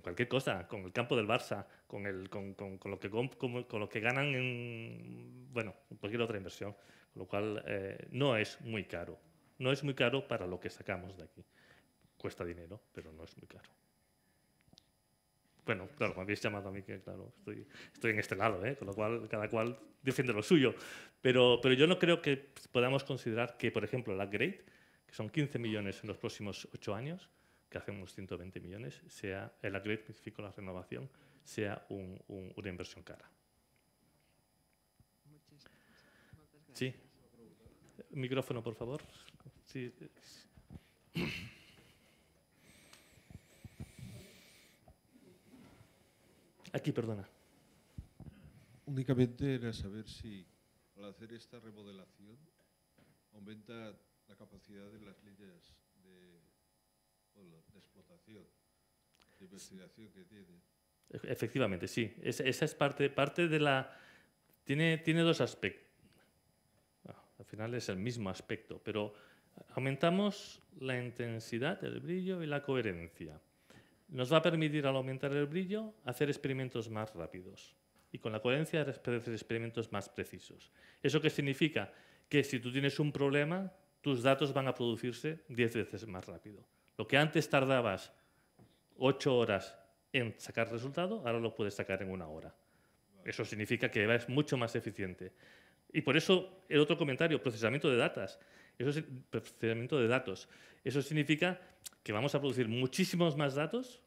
cualquier cosa, con el campo del Barça, con, con, lo, que, con lo que ganan en bueno, cualquier otra inversión. Con lo cual, eh, no es muy caro. No es muy caro para lo que sacamos de aquí. Cuesta dinero, pero no es muy caro. Bueno, claro, me habéis llamado a mí que, claro, estoy, en este lado, ¿eh? con lo cual cada cual defiende lo suyo. Pero, pero yo no creo que podamos considerar que, por ejemplo, el upgrade, que son 15 millones en los próximos 8 años, que hacemos 120 millones, sea el upgrade, específico la renovación, sea una inversión cara. Sí. Micrófono, por favor. Aquí, perdona. Únicamente era saber si al hacer esta remodelación aumenta la capacidad de las líneas de, de explotación, de investigación que tiene. Efectivamente, sí. esa es parte, parte de la... Tiene, tiene dos aspectos. Ah, al final es el mismo aspecto, pero Aumentamos la intensidad, el brillo y la coherencia. Nos va a permitir al aumentar el brillo hacer experimentos más rápidos y con la coherencia hacer experimentos más precisos. ¿Eso qué significa? Que si tú tienes un problema, tus datos van a producirse 10 veces más rápido. Lo que antes tardabas 8 horas en sacar resultado, ahora lo puedes sacar en una hora. Eso significa que es mucho más eficiente. Y por eso el otro comentario, procesamiento de datos. Eso es procesamiento de datos. Eso significa que vamos a producir muchísimos más datos,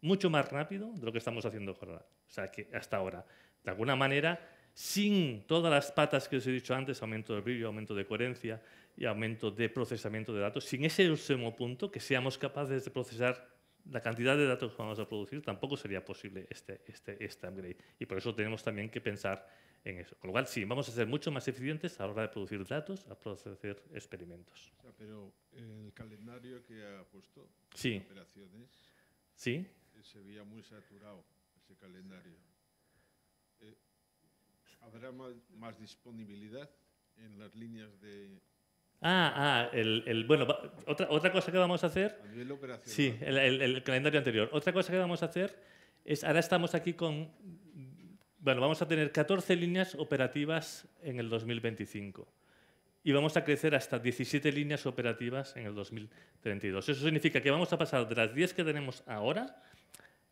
mucho más rápido de lo que estamos haciendo ahora. O sea, que hasta ahora, de alguna manera, sin todas las patas que os he dicho antes, aumento de brillo, aumento de coherencia y aumento de procesamiento de datos, sin ese último punto, que seamos capaces de procesar la cantidad de datos que vamos a producir, tampoco sería posible este, este, este upgrade. Y por eso tenemos también que pensar en eso. Con lo cual, sí, vamos a ser mucho más eficientes a la hora de producir datos, a producir experimentos. pero el calendario que ha puesto, sí. operaciones, sí. Eh, se veía muy saturado ese calendario. Eh, ¿Habrá más, disponibilidad en las líneas de... Ah, ah el, el, bueno, otra, otra cosa que vamos a hacer... A nivel operacional. Sí, el, el, el calendario anterior. Otra cosa que vamos a hacer es, ahora estamos aquí con bueno, vamos a tener 14 líneas operativas en el 2025 y vamos a crecer hasta 17 líneas operativas en el 2032. Eso significa que vamos a pasar de las 10 que tenemos ahora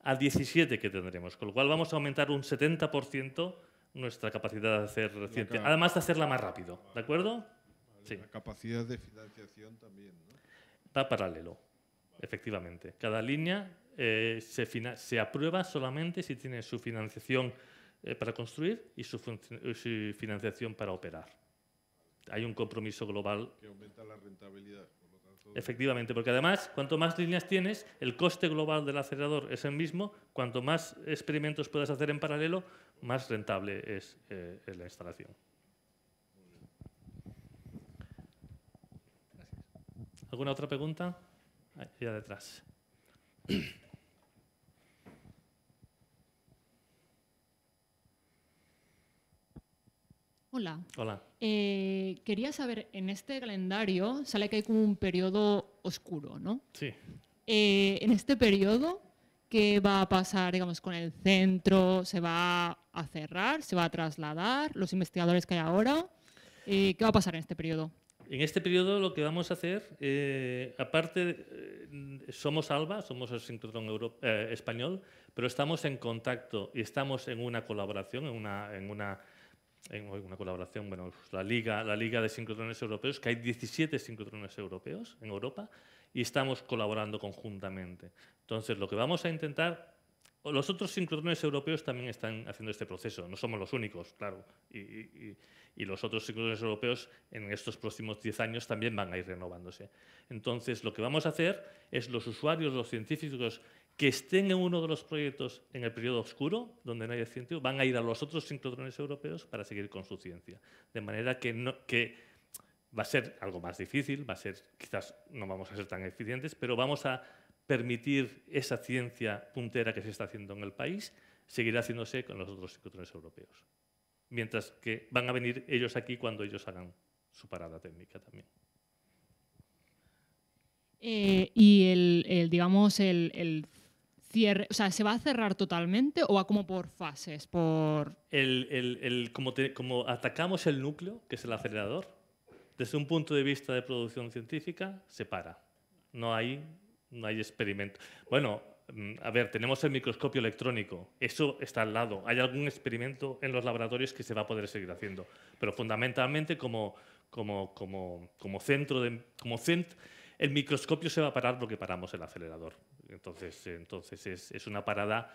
a 17 que tendremos, con lo cual vamos a aumentar un 70% nuestra capacidad de hacer reciente, además de hacerla más rápido, ¿de acuerdo? sí. La capacidad de financiación también, ¿no? Va paralelo, efectivamente. Cada línea eh, se, se aprueba solamente si tiene su financiación eh, para construir y su, financiación para operar. Hay un compromiso global. Que aumenta la rentabilidad. Por lo tanto... Efectivamente, porque además, cuanto más líneas tienes, el coste global del acelerador es el mismo. Cuanto más experimentos puedas hacer en paralelo, más rentable es, eh, la instalación. ¿Alguna otra pregunta? Allá detrás. [COUGHS] Hola. Eh, quería saber, en este calendario sale que hay como un periodo oscuro, ¿no? Sí. Eh, en este periodo, ¿qué va a pasar, digamos, con el centro? ¿Se va a cerrar? ¿Se va a trasladar? ¿Los investigadores que hay ahora? Eh, ¿Qué va a pasar en este periodo? En este periodo lo que vamos a hacer, aparte, somos ALBA, somos el Sincrotrón español, pero estamos en contacto y estamos en una colaboración, en una hay una colaboración, bueno, la Liga, la Liga de Sincrotrones Europeos, que hay 17 sincrotrones europeos en Europa y estamos colaborando conjuntamente. Entonces, lo que vamos a intentar, los otros sincrotrones europeos también están haciendo este proceso, no somos los únicos, claro, y, y los otros sincrotrones europeos en estos próximos 10 años también van a ir renovándose. Entonces, lo que vamos a hacer es los usuarios, los científicos que estén en uno de los proyectos en el periodo oscuro, donde no hay ciencia, van a ir a los otros sincrotrones europeos para seguir con su ciencia. De manera que, no, va a ser algo más difícil, va a ser, quizás no vamos a ser tan eficientes, pero vamos a permitir esa ciencia puntera que se está haciendo en el país seguirá haciéndose con los otros sincrotrones europeos. Mientras que van a venir ellos aquí cuando ellos hagan su parada técnica también. Eh, y el, digamos, el ¿se va a cerrar totalmente o va como por fases? Por... El, como, atacamos el núcleo, que es el acelerador, desde un punto de vista de producción científica, se para. No hay, no hay experimento. Bueno, mm, a ver, tenemos el microscopio electrónico, eso está al lado. Hay algún experimento en los laboratorios que se va a poder seguir haciendo, pero fundamentalmente como, como, centro de... Como cent el microscopio se va a parar porque paramos el acelerador. Entonces, entonces es, una parada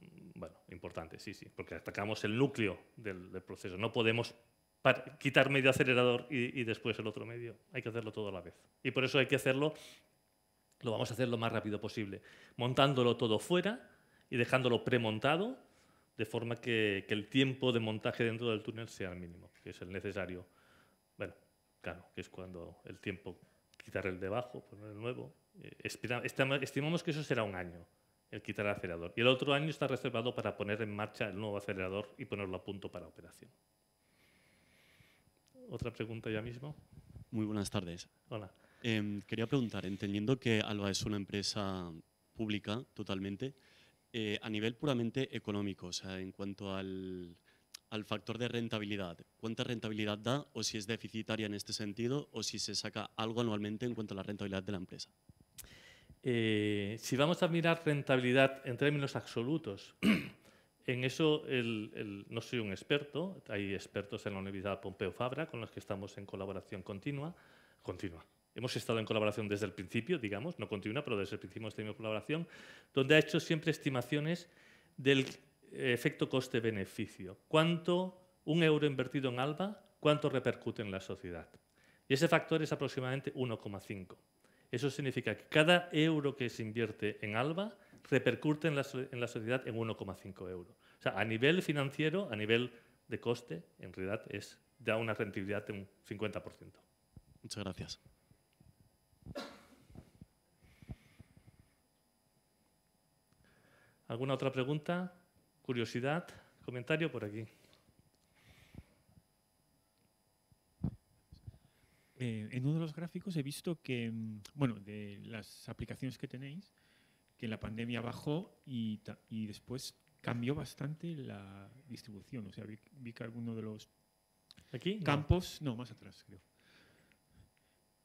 mm, bueno, importante, sí, sí, porque atacamos el núcleo del, proceso. No podemos quitar medio acelerador y, después el otro medio. Hay que hacerlo todo a la vez. Y por eso hay que hacerlo, lo vamos a hacer lo más rápido posible, montándolo todo fuera y dejándolo premontado, de forma que, que el tiempo de montaje dentro del túnel sea el mínimo, que es el necesario. Bueno, claro, que es cuando el tiempo, quitar el debajo, poner el nuevo, eh, estimamos que eso será un año, el quitar el acelerador. Y el otro año está reservado para poner en marcha el nuevo acelerador y ponerlo a punto para operación. ¿Otra pregunta ya mismo? Muy buenas tardes. Hola. Em, quería preguntar, entendiendo que Alba es una empresa pública totalmente, eh, a nivel puramente económico, o sea, en cuanto al factor de rentabilidad. ¿Cuánta rentabilidad da o si es deficitaria en este sentido o si se saca algo anualmente en cuanto a la rentabilidad de la empresa? Eh, si vamos a mirar rentabilidad en términos absolutos, [CLEARS THROAT] en eso no soy un experto, hay expertos en la Universidad pompeo Fabra con los que estamos en colaboración continua, continua. Hemos estado en colaboración desde el principio, digamos, no continua, pero desde el principio hemos tenido colaboración, donde ha hecho siempre estimaciones del efecto coste-beneficio. ¿Cuánto un euro invertido en ALBA, cuánto repercute en la sociedad? Y ese factor es aproximadamente 1,5. Eso significa que cada euro que se invierte en ALBA repercute en la, en la sociedad en 1,5 euros. O sea, a nivel financiero, a nivel de coste, en realidad es, ya una rentabilidad de un 50%. Muchas gracias. ¿Alguna otra pregunta? ¿Curiosidad? ¿Comentario por aquí? Eh, en uno de los gráficos he visto que, mm, bueno, de las aplicaciones que tenéis, que la pandemia bajó y, después cambió bastante la distribución. O sea, vi, que alguno de los ¿Aquí? campos, no. más atrás creo,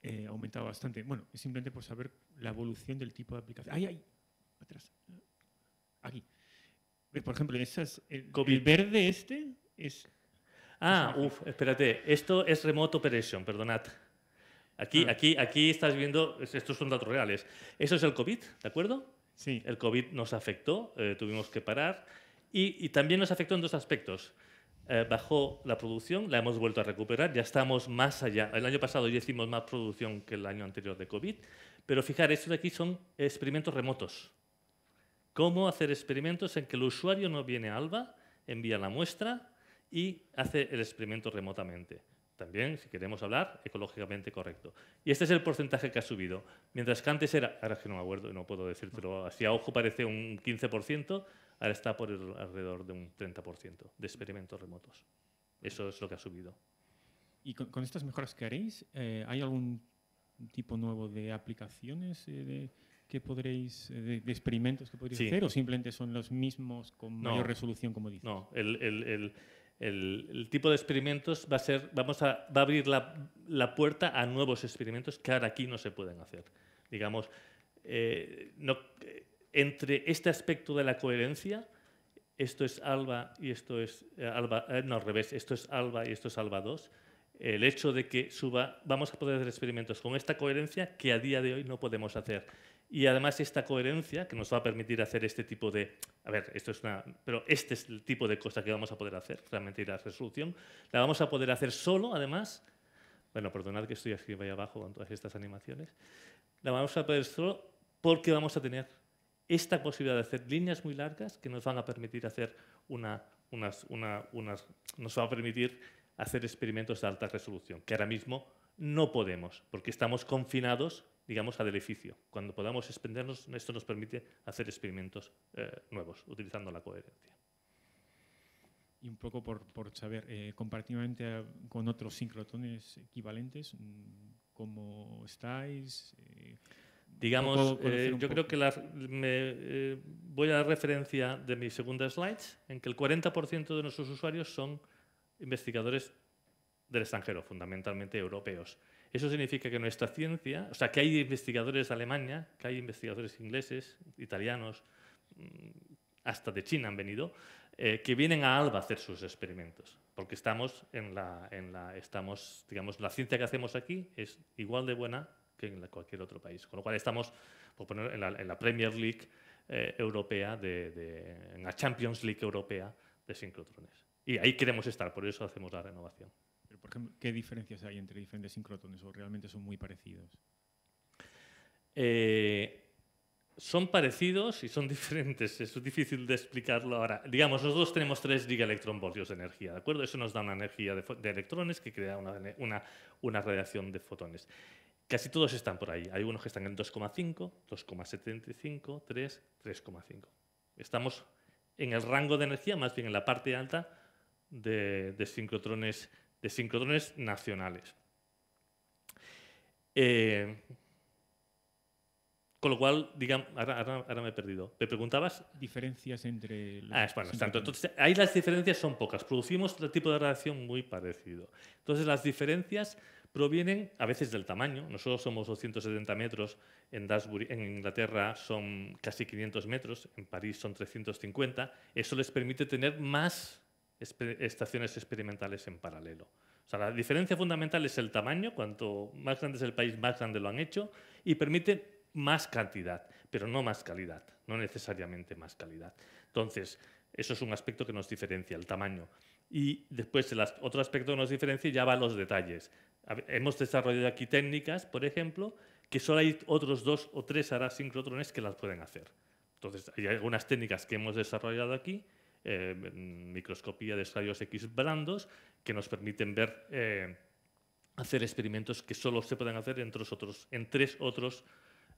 eh, aumentaba bastante. Bueno, es simplemente por saber la evolución del tipo de aplicación. ¡Ay, ay! Atrás. Aquí. Eh, por ejemplo, en esas, el, el verde este es Ah, uff, espérate. Esto es Remote Operation, perdonad. Aquí, ah. aquí, aquí estás viendo, estos son datos reales. Eso es el COVID, ¿de acuerdo? Sí. El COVID nos afectó, eh, tuvimos que parar y, también nos afectó en dos aspectos. Eh, bajó la producción, la hemos vuelto a recuperar, ya estamos más allá. El año pasado ya hicimos más producción que el año anterior de COVID, pero fijar, estos de aquí son experimentos remotos. ¿Cómo hacer experimentos en que el usuario no viene a Alba, envía la muestra y hace el experimento remotamente? También, si queremos hablar, ecológicamente correcto. Y este es el porcentaje que ha subido. Mientras que antes era, ahora es que no me acuerdo, no puedo decírtelo así a ojo, parece un 15%, ahora está por el, alrededor de un 30% de experimentos remotos. Eso es lo que ha subido. ¿Y con, estas mejoras que haréis, eh, hay algún tipo nuevo de aplicaciones eh, de, que podréis, eh, de, experimentos que podréis hacer o simplemente son los mismos con mayor resolución, como dice No, el el, tipo de experimentos va a ser, vamos a, va a abrir la, puerta a nuevos experimentos que ahora aquí no se pueden hacer. Digamos, eh, no, eh, entre este aspecto de la coherencia, esto es ALBA y esto es eh, ALBA, no al revés, esto es ALBA y esto es ALBA 2, el hecho de que suba, vamos a poder hacer experimentos con esta coherencia que a día de hoy no podemos hacer. Y además esta coherencia que nos va a permitir hacer este tipo de a ver, esto es una, pero este es el tipo de cosa que vamos a poder hacer, realmente la resolución la vamos a poder hacer solo, además, bueno, perdonad que estoy aquí ahí abajo con todas estas animaciones, la vamos a poder solo porque vamos a tener esta posibilidad de hacer líneas muy largas que nos van a permitir hacer una, unas, una, unas, nos va a permitir hacer experimentos de alta resolución, que ahora mismo no podemos, porque estamos confinados digamos, a beneficio. Cuando podamos expendernos, esto nos permite hacer experimentos eh, nuevos, utilizando la coherencia. Y un poco por, saber, eh, comparativamente con otros sincrotones equivalentes, mm, ¿cómo estáis? Eh, digamos, eh, yo creo que me, voy a dar referencia de mi segunda slide, en que el 40% de nuestros usuarios son investigadores del extranjero, fundamentalmente europeos. Eso significa que nuestra ciencia, o sea, que hay investigadores de Alemania, que hay investigadores ingleses, italianos, mm, hasta de China han venido, eh, que vienen a Alba a hacer sus experimentos, porque estamos en la, estamos, digamos, la ciencia que hacemos aquí es igual de buena que en cualquier otro país, con lo cual estamos, por poner, en la, Premier League eh, europea, de, en la Champions League europea de sincrotrones. Y ahí queremos estar, por eso hacemos la renovación. ¿qué diferencias hay entre diferentes sincrotones o realmente son muy parecidos? Eh, son parecidos y son [LAUGHS] diferentes. es difícil de explicarlo ahora. Digamos, nosotros tenemos 3 gigaelectronvoltios de energía, ¿de acuerdo? Eso nos da una energía de, electrones que crea una, radiación de fotones. Casi todos están por ahí. Hay unos que están en 2,5, 2,75, 3, 3,5. Estamos en el rango de energía, más bien en la parte alta de, de sincrotrones de sincrotrones nacionales. Eh, con lo cual, digamos, ahora, me he perdido. ¿Te preguntabas? Diferencias entre... ah, bueno, tanto. Entonces, ahí las diferencias son pocas. Producimos otro tipo de radiación muy parecido. Entonces, las diferencias provienen a veces del tamaño. Nosotros somos 270 metros, en, en Inglaterra son casi 500 metros, en París son 350. Eso les permite tener más estaciones experimentales en paralelo. O sea, la diferencia fundamental es el tamaño, cuanto más grande es el país, más grande lo han hecho, y permite más cantidad, pero no más calidad, no necesariamente más calidad. Entonces, eso es un aspecto que nos diferencia, el tamaño. Y después, el otro aspecto que nos diferencia ya va a los detalles. Hemos desarrollado aquí técnicas, por ejemplo, que solo hay otros dos o tres hará sincrotrones que las pueden hacer. Entonces, hay algunas técnicas que hemos desarrollado aquí Em, microscopía de rayos X blandos que nos permiten ver, eh, hacer experimentos que solo se pueden hacer en, tres otros, en tres otros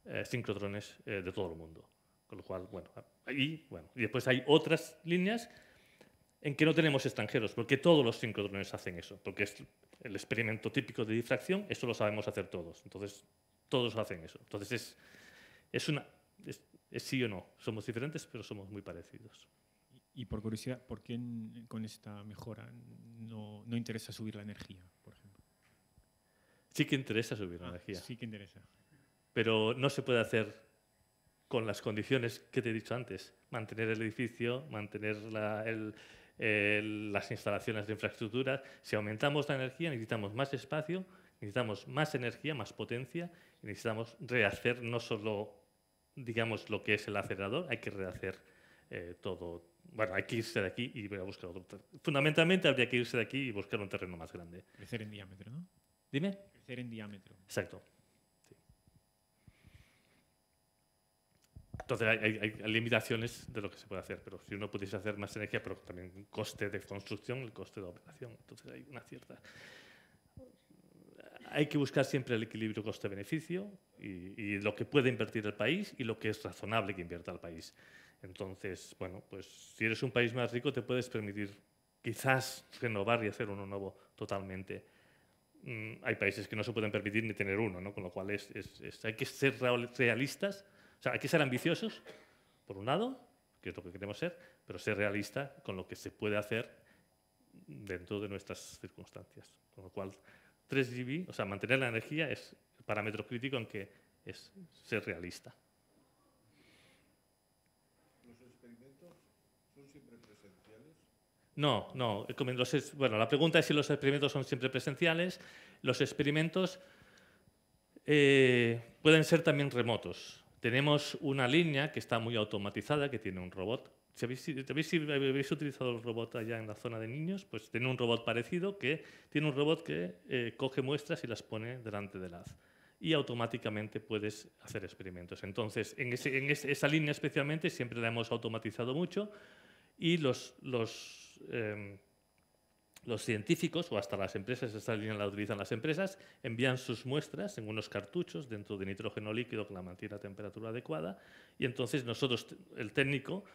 eh, sincrotrones eh, de todo el mundo. Con lo cual, bueno, bueno, y después hay otras líneas en que no tenemos extranjeros, porque todos los sincrotrones hacen eso, porque es el experimento típico de difracción, eso lo sabemos hacer todos. Entonces, todos hacen eso. Entonces, es, es una, es sí o no. Somos diferentes, pero somos muy parecidos. Y por curiosidad, ¿por qué con esta mejora no, interesa subir la energía, por ejemplo? Sí que interesa subir la ah, energía. Sí que interesa. Pero no se puede hacer con las condiciones que te he dicho antes. Mantener el edificio, mantener las instalaciones de infraestructura. Si aumentamos la energía, necesitamos más espacio, necesitamos más energía, más potencia, y necesitamos rehacer no solo, digamos, lo que es el acelerador, hay que rehacer eh, todo, bueno, hay que irse de aquí y buscar otro. Fundamentalmente habría que irse de aquí y buscar un terreno más grande. Crecer en diámetro, ¿no? Dime. Crecer en diámetro. Exacto. Entonces hay, limitaciones de lo que se puede hacer, pero si uno pudiese hacer más energía, pero también coste de construcción, el coste de operación. Entonces hay una cierta... Hay que buscar siempre el equilibrio coste-beneficio y, y lo que puede invertir el país y lo que es razonable que invierta el país. Entonces, bueno, pues si eres un país más rico te puedes permitir quizás renovar y hacer uno nuevo totalmente. Mm, hay países que no se pueden permitir ni tener uno, ¿no? con lo cual hay que ser realistas, o sea, hay que ser ambiciosos, por un lado, que es lo que queremos ser, pero ser realista con lo que se puede hacer dentro de nuestras circunstancias. Con lo cual, 3 GB, o sea, mantener la energía es el parámetro crítico en que es ser realista. No, no. bueno, la pregunta es si los experimentos son siempre presenciales. Los experimentos eh, pueden ser también remotos. Tenemos una línea que está muy automatizada, que tiene un robot. Si habéis, si habéis utilizado el robot allá en la zona de niños, pues tiene un robot parecido que tiene un robot que eh, coge muestras y las pone delante del haz y automáticamente puedes hacer experimentos. Entonces, en, esa línea especialmente siempre la hemos automatizado mucho y los Em, los, científicos, o hasta las empresas, esta línea la utilizan las empresas, envían sus muestras en unos cartuchos dentro de nitrógeno líquido que la mantiene a temperatura adecuada, y entonces nosotros, el técnico,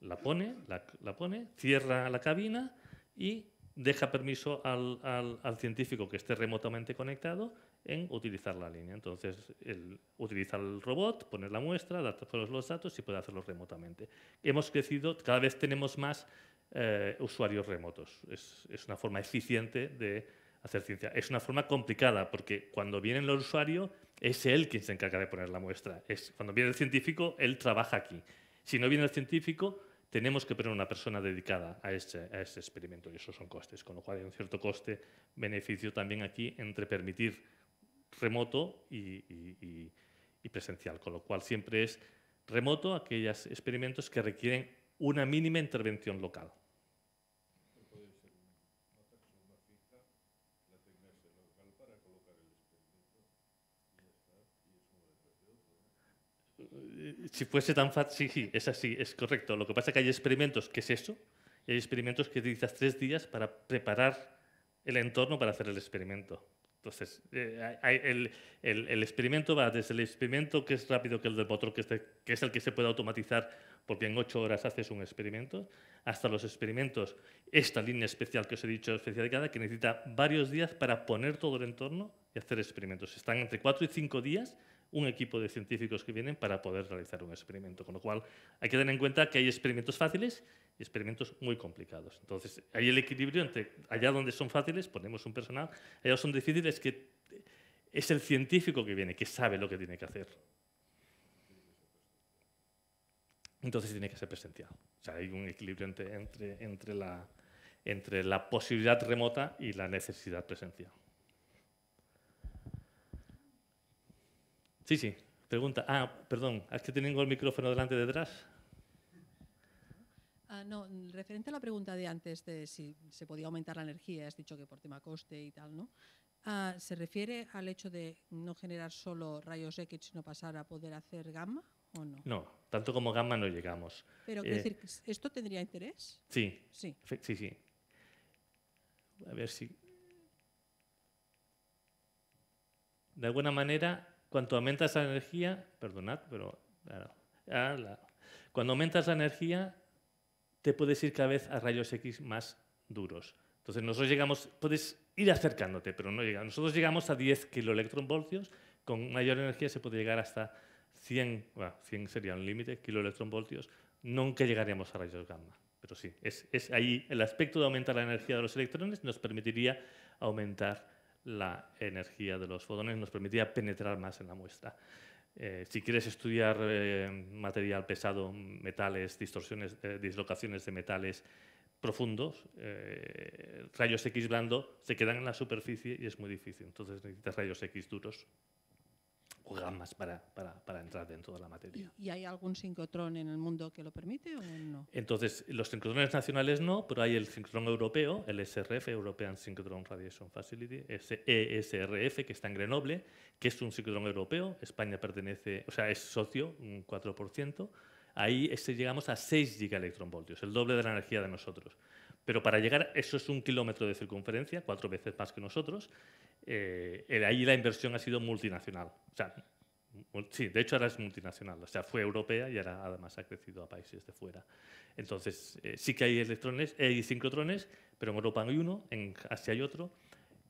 la pone, la, pone, cierra la cabina y deja permiso al, científico que esté remotamente conectado en utilizar la línea. Entonces, él utiliza el robot, pone la muestra, da todos los datos y puede hacerlo remotamente. Hemos crecido, cada vez tenemos más eh, usuarios remotos. Es, una forma eficiente de hacer ciencia. Es una forma complicada porque cuando viene los usuarios es él quien se encarga de poner la muestra. Es, cuando viene el científico, él trabaja aquí. Si no viene el científico, tenemos que poner una persona dedicada a ese a este experimento y esos son costes, con lo cual hay un cierto coste-beneficio también aquí entre permitir remoto y, presencial, con lo cual siempre es remoto aquellos experimentos que requieren una mínima intervención local. si fuese tan fácil, sí, sí, es así, es correcto. Lo que pasa es que hay experimentos que es eso, y hay experimentos que utilizas tres días para preparar el entorno para hacer el experimento. Entonces, eh, el, experimento va desde el experimento que es rápido que el del motor, que es, que es el que se puede automatizar porque en ocho horas haces un experimento, hasta los experimentos, esta línea especial que os he dicho, especial de cada, que necesita varios días para poner todo el entorno y hacer experimentos. Están entre cuatro y cinco días un equipo de científicos que vienen para poder realizar un experimento. Con lo cual, hay que tener en cuenta que hay experimentos fáciles y experimentos muy complicados. Entonces, hay el equilibrio entre allá donde son fáciles, ponemos un personal, allá donde son difíciles, que es el científico que viene, que sabe lo que tiene que hacer. Entonces tiene que ser presencial. O sea, hay un equilibrio entre, entre, la, entre la posibilidad remota y la necesidad presencial. Sí, sí. Pregunta. Ah, perdón. ¿Es que tengo el micrófono delante detrás? Ah, no, referente a la pregunta de antes de si se podía aumentar la energía, has dicho que por tema coste y tal, ¿no? Ah, ¿Se refiere al hecho de no generar solo rayos X, sino pasar a poder hacer gamma o no? No, tanto como gamma no llegamos. Pero, eh, decir, ¿esto tendría interés? Sí. Sí. Sí, sí. A ver si. De alguna manera, Cuanto aumenta esa energía, perdonad, pero cuando aumentas la energía, te puedes ir cada vez a rayos X más duros. Entonces nosotros llegamos, puedes ir acercándote, pero no llega. Nosotros llegamos a 10 kiloelectronvoltios, con mayor energía se puede llegar hasta 100, bueno, 100 sería un límite, kiloelectronvoltios, nunca llegaríamos a rayos gamma. Pero sí, es, es ahí el aspecto de aumentar la energía de los electrones nos permitiría aumentar la energía de los fotones, nos permitía penetrar más en la muestra. Eh, si quieres estudiar eh, material pesado, metales, distorsiones, eh, dislocaciones de metales profundos, rayos X blando se quedan en la superficie y es muy difícil. Entonces necesitas rayos X duros gamas para, para, para, entrar dentro de la materia. ¿Y, hay algún sincrotrón en el mundo que lo permite o no? Entonces, los sincrotrones nacionales no, pero hay el sincrotrón europeo, el SRF, European Synchrotron Radiation Facility, ESRF, que está en Grenoble, que es un sincrotrón europeo. España pertenece, o sea, es socio, un 4%. Ahí este, llegamos a 6 gigaelectronvoltios, el doble de la energía de nosotros. Pero para llegar, eso es un kilómetro de circunferencia, cuatro veces más que nosotros. Eh, eh ahí la inversión ha sido multinacional. O sea, sí, de hecho ahora es multinacional. O sea, fue europea y ahora además ha crecido a países de fuera. Entonces, eh, sí que hay electrones, eh, hay sincrotrones, pero en Europa hay uno, en Asia hay otro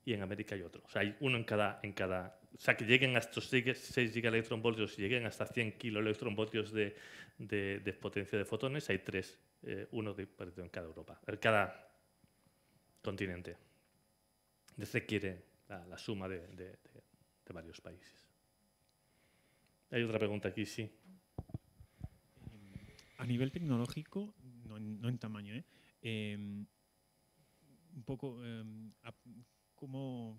y en América hay otro. O sea, hay uno en cada, en cada o sea, que lleguen a estos 6 gigaelectronvoltios y lleguen hasta 100 kiloelectronvoltios de, de potencia de fotones, hay tres eh, uno de en cada Europa, en cada continente. Desde quiere la, suma de, varios países. Hay otra pregunta aquí, sí. Eh, a nivel tecnológico, no, en tamaño, ¿eh? un poco, ¿cómo,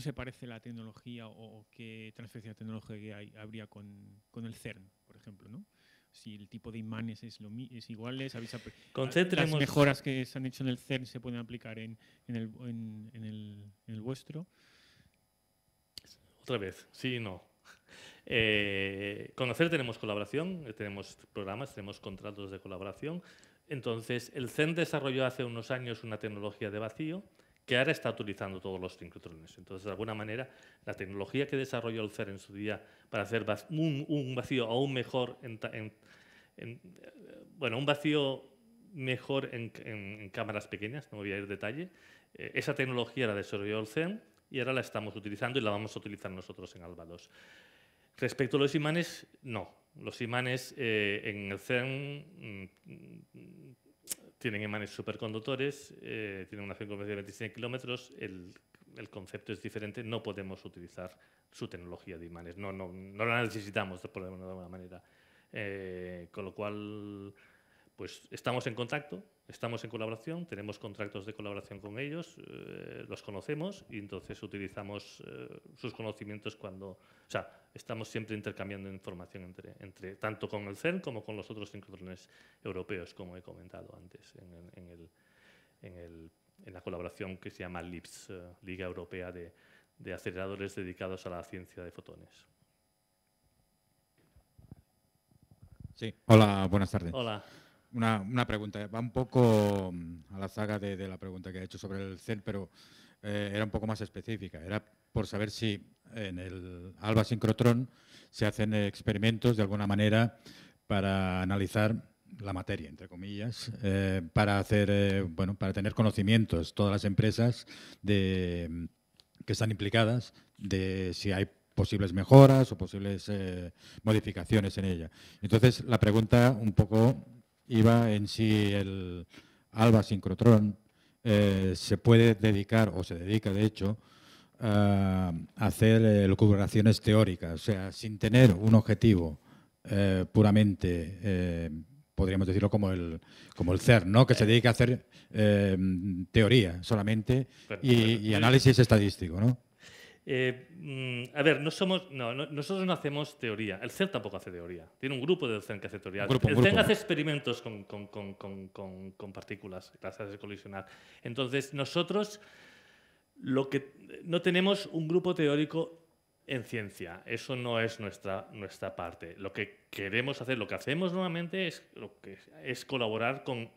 se parece la tecnología o, qué transferencia tecnológica habría con, con, el CERN, por ejemplo? ¿no? si el tipo de imanes es, lo, es igual, es Las mejoras que se han hecho en el CERN se pueden aplicar en, el, vuestro. Otra vez, sí y no. [LAUGHS] Eh, con tenemos colaboración, eh, tenemos programas, tenemos contratos de colaboración. Entonces, el CERN desarrolló hace unos años una tecnología de vacío que ahora está utilizando todos los sincrotrones. Entonces, de alguna manera, la tecnología que desarrolló el CERN en su día para hacer un, vacío aún mejor, en, eh, bueno, un vacío mejor en, cámaras pequeñas, no voy a ir detalle, eh, esa tecnología la desarrolló el CERN y ahora la estamos utilizando y la vamos a utilizar nosotros en Alba Respecto a los imanes, no. Los imanes eh, en el CERN mm, tienen imanes superconductores, eh, tienen una frecuencia de 26 kilómetros, el, concepto es diferente, no podemos utilizar su tecnología de imanes, no, no, no la necesitamos, por de alguna manera. Eh, con lo cual, pues estamos en contacto, Estamos en colaboración, tenemos contratos de colaboración con ellos, eh, los conocemos y entonces utilizamos eh, sus conocimientos cuando, o sea, estamos siempre intercambiando información entre, entre tanto con el CERN como con los otros sincrotrones europeos, como he comentado antes en, en, el, en, la colaboración que se llama LIPS, eh, Liga Europea de, de Aceleradores Dedicados a la Ciencia de Fotones. Sí, hola, buenas tardes. Hola una, una, pregunta, va un poco mm, a la saga de, la pregunta que ha hecho sobre el CEN, pero eh, era un poco más específica. Era por saber si en el ALBA Sincrotron se hacen experimentos de alguna manera para analizar la materia, entre comillas, eh, para hacer, eh, bueno, para tener conocimientos todas las empresas de, mm, que están implicadas de si hay posibles mejoras o posibles modificaciones en ella. Entonces, la pregunta un poco iba en si el Alba Sincrotrón, eh, se puede dedicar, o se dedica de hecho, a hacer eh, lucubraciones teóricas, o sea, sin tener un objetivo eh, puramente, eh, podríamos decirlo como el, como el CERN, ¿no? que se dedica a hacer teoría solamente y, y análisis estadístico. ¿no? Eh, mm, a ver, nosotros no hacemos teoría. El CERN tampoco hace teoría. Tiene un grupo de CERN que hace teoría. el CERN hace experimentos con, partículas, clases de colisionar. Entonces, nosotros no tenemos un grupo teórico en ciencia. Eso no es nuestra, parte. Lo que queremos hacer, lo que hacemos normalmente es, es colaborar con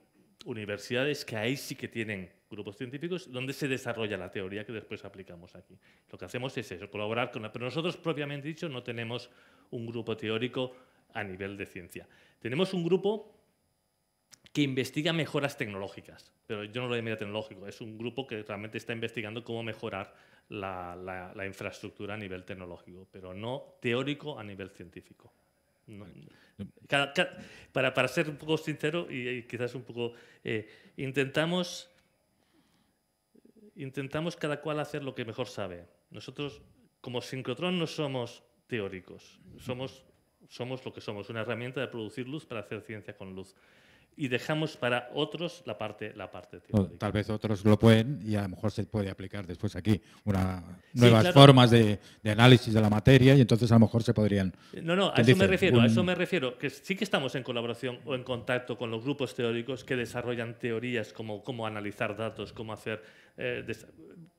universidades que ahí sí que tienen grupos científicos donde se desarrolla la teoría que después aplicamos aquí. Lo que hacemos es eso, colaborar con la... Pero nosotros, propiamente dicho, no tenemos un grupo teórico a nivel de ciencia. Tenemos un grupo que investiga mejoras tecnológicas, pero yo no lo llamaría tecnológico, es un grupo que realmente está investigando cómo mejorar la, infraestructura a nivel tecnológico, pero no teórico a nivel científico. para, ser un poco sincero y, quizás un poco, eh, intentamos intentamos cada cual hacer lo que mejor sabe. Nosotros, como sincrotrón, no somos teóricos, somos, somos lo que somos, una herramienta de producir luz para hacer ciencia con luz y dejamos para otros la parte, la parte teórica. Tal vez otros lo pueden y a lo mejor se puede aplicar después aquí una, nuevas formas de, análisis de la materia y entonces a lo mejor se podrían... No, no, a eso me refiero, a eso me refiero, que sí que estamos en colaboración o en contacto con los grupos teóricos que desarrollan teorías como cómo analizar datos, cómo hacer... Eh,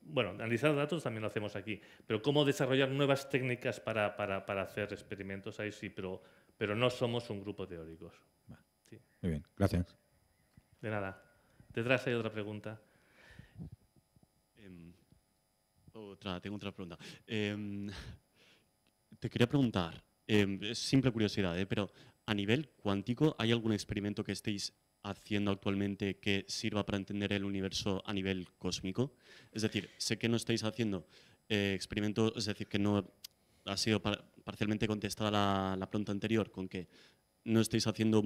bueno, analizar datos también lo hacemos aquí, pero cómo desarrollar nuevas técnicas para, para hacer experimentos ahí sí, pero, pero no somos un grupo teóricos. Muy bien, gracias. De nada. Detrás hay otra pregunta. Em, otra, tengo otra pregunta. Em, te quería preguntar, em, simple curiosidad, eh, pero a nivel cuántico, ¿hay algún experimento que estéis haciendo actualmente que sirva para entender el universo a nivel cósmico? Es decir, sé que no estáis haciendo eh, experimentos, es decir, que no ha sido parcialmente contestada la, la pregunta anterior con que no estáis haciendo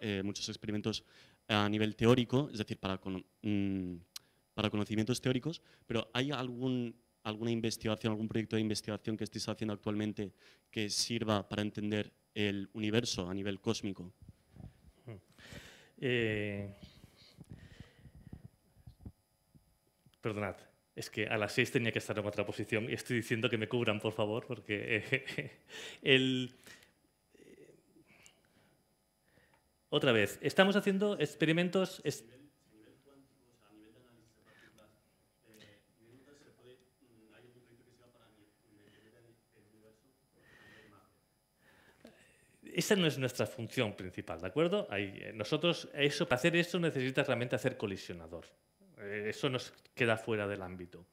eh, muchos experimentos a nivel teórico, es decir, mm, para, conocimientos teóricos, pero ¿hay algún, alguna investigación, algún proyecto de investigación que estéis haciendo actualmente que sirva para entender el universo a nivel cósmico? Eh, perdonad, es que a las seis tenía que estar en otra posición y estoy diciendo que me cubran, por favor, porque [LAUGHS] el, Otra vez, estamos haciendo experimentos... Esa no es nuestra función principal, ¿de acuerdo? Eh, nosotros, eso, para hacer eso necesitas realmente hacer colisionador. Eh, eso nos queda fuera del ámbito.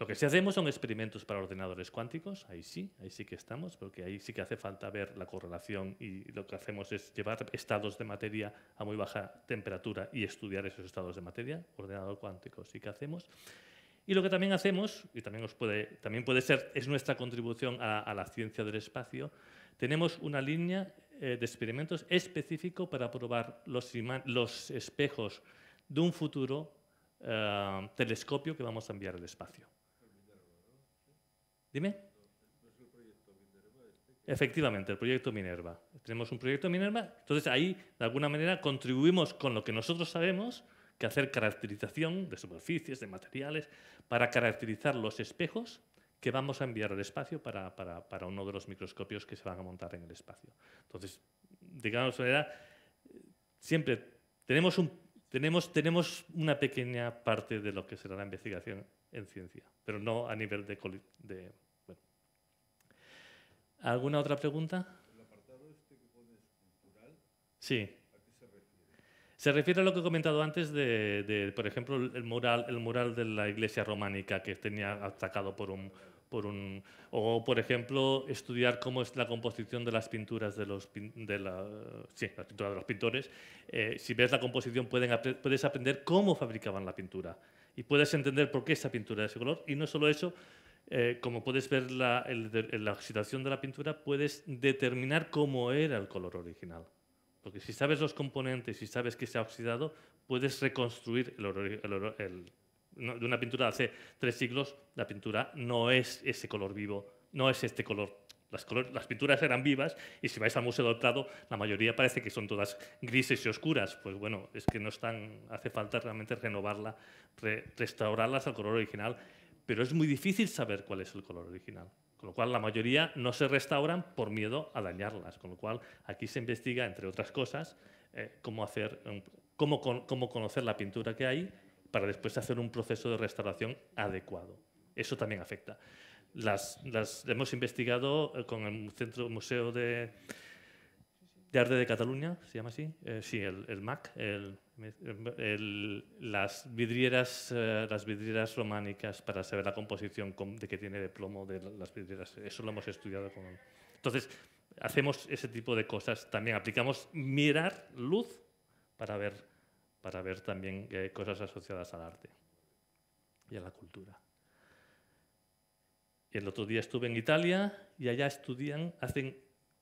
Lo que sí hacemos son experimentos para ordenadores cuánticos, ahí sí, ahí sí que estamos, porque ahí sí que hace falta ver la correlación y lo que hacemos es llevar estados de materia a muy baja temperatura y estudiar esos estados de materia, ordenador cuántico sí que hacemos. Y lo que también hacemos, y también, os puede, también puede ser, es nuestra contribución a, la ciencia del espacio, tenemos una línea eh, de experimentos específico para probar los, espejos de un futuro eh, telescopio que vamos a enviar al espacio. Dime. Efectivamente, el proyecto Minerva. Tenemos un proyecto Minerva, entonces ahí de alguna manera contribuimos con lo que nosotros sabemos, que hacer caracterización de superficies, de materiales, para caracterizar los espejos que vamos a enviar al espacio para, uno de los microscopios que se van a montar en el espacio. Entonces, digamos, de manera, siempre tenemos, un, tenemos, tenemos una pequeña parte de lo que será la investigación en ciencia, pero no a nivel de... ¿Alguna otra pregunta? El apartado este que pones cultural. Sí. Se refiere Se refiere a lo que he comentado antes de, por ejemplo, el mural, el mural de la iglesia románica que tenía atacado por un, por un... O, por ejemplo, estudiar cómo es la composición de las pinturas de los, de sí, de los pintores. Eh, si ves la composición, puedes aprender cómo fabricaban la pintura y puedes entender por qué esa pintura es ese color. Y no solo eso, eh, como puedes ver la, la oxidación de la pintura, puedes determinar cómo era el color original. Porque si sabes los componentes y si sabes que se ha oxidado, puedes reconstruir el, de una pintura de hace tres siglos, la pintura no es ese color vivo, no es este color las, pinturas eran vivas y si vais al Museo del la mayoría parece que son todas grises y oscuras. Pues bueno, es que no están, hace falta realmente renovarla, restaurarlas al color original, pero es muy difícil saber cuál es el color original. Con lo cual, la mayoría no se restauran por miedo a dañarlas. Con lo cual, aquí se investiga, entre otras cosas, eh, cómo, hacer, cómo, cómo conocer la pintura que hay para después hacer un proceso de restauración adecuado. Eso también afecta las, hemos investigado eh, con el Centro Museo de, Arte de Cataluña, se llama así, eh, sí, el, MAC, el, eh, las, vidrieras, románicas para saber la composición de que tiene de plomo de las vidrieras. Eso lo hemos estudiado con... Entonces, hacemos ese tipo de cosas también. Aplicamos mirar luz para ver, para ver también cosas asociadas al arte y a la cultura el otro día estuve en Italia y allá estudian, hacen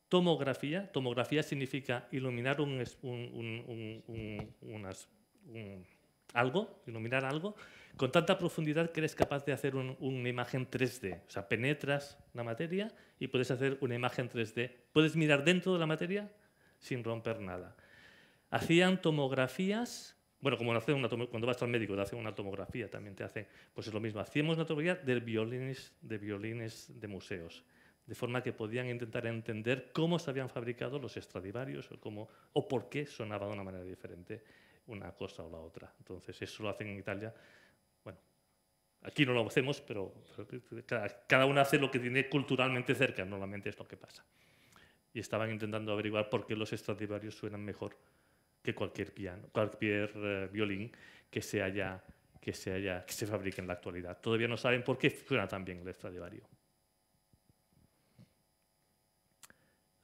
tomografía. Tomografía significa iluminar algo, iluminar algo, con tanta profundidad que eres capaz de hacer una imagen 3D. O sea, penetras la materia y puedes hacer una imagen 3D. Puedes mirar dentro de la materia sin romper nada. Hacían tomografías bueno, como cuando vas al médico te hacen una tomografía, también te hacen, pues es lo mismo. Hacíamos una tomografía de violines, de violines de museos, de forma que podían intentar entender cómo se habían fabricado los extradivarios o, cómo, o por qué sonaba de una manera diferente una cosa o la otra. Entonces, eso lo hacen en Italia. Bueno, aquí no lo hacemos, pero, cada, uno hace lo que tiene culturalmente cerca, normalmente es lo que pasa. Y estaban intentando averiguar por qué los extradivarios suenan mejor cualquier piano, cualquier eh, violín que se haya que se haya que se fabrique en la actualidad. Todavía no saben por qué suena tan bien el Stradivario.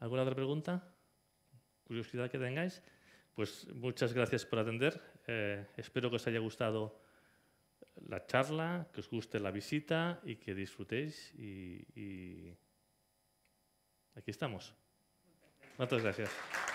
¿Alguna otra pregunta? ¿Curiosidad que tengáis? Pues muchas gracias por atender. Eh, espero que os haya gustado la charla, que os guste la visita y que disfrutéis. y... aquí estamos. Muchas gracias.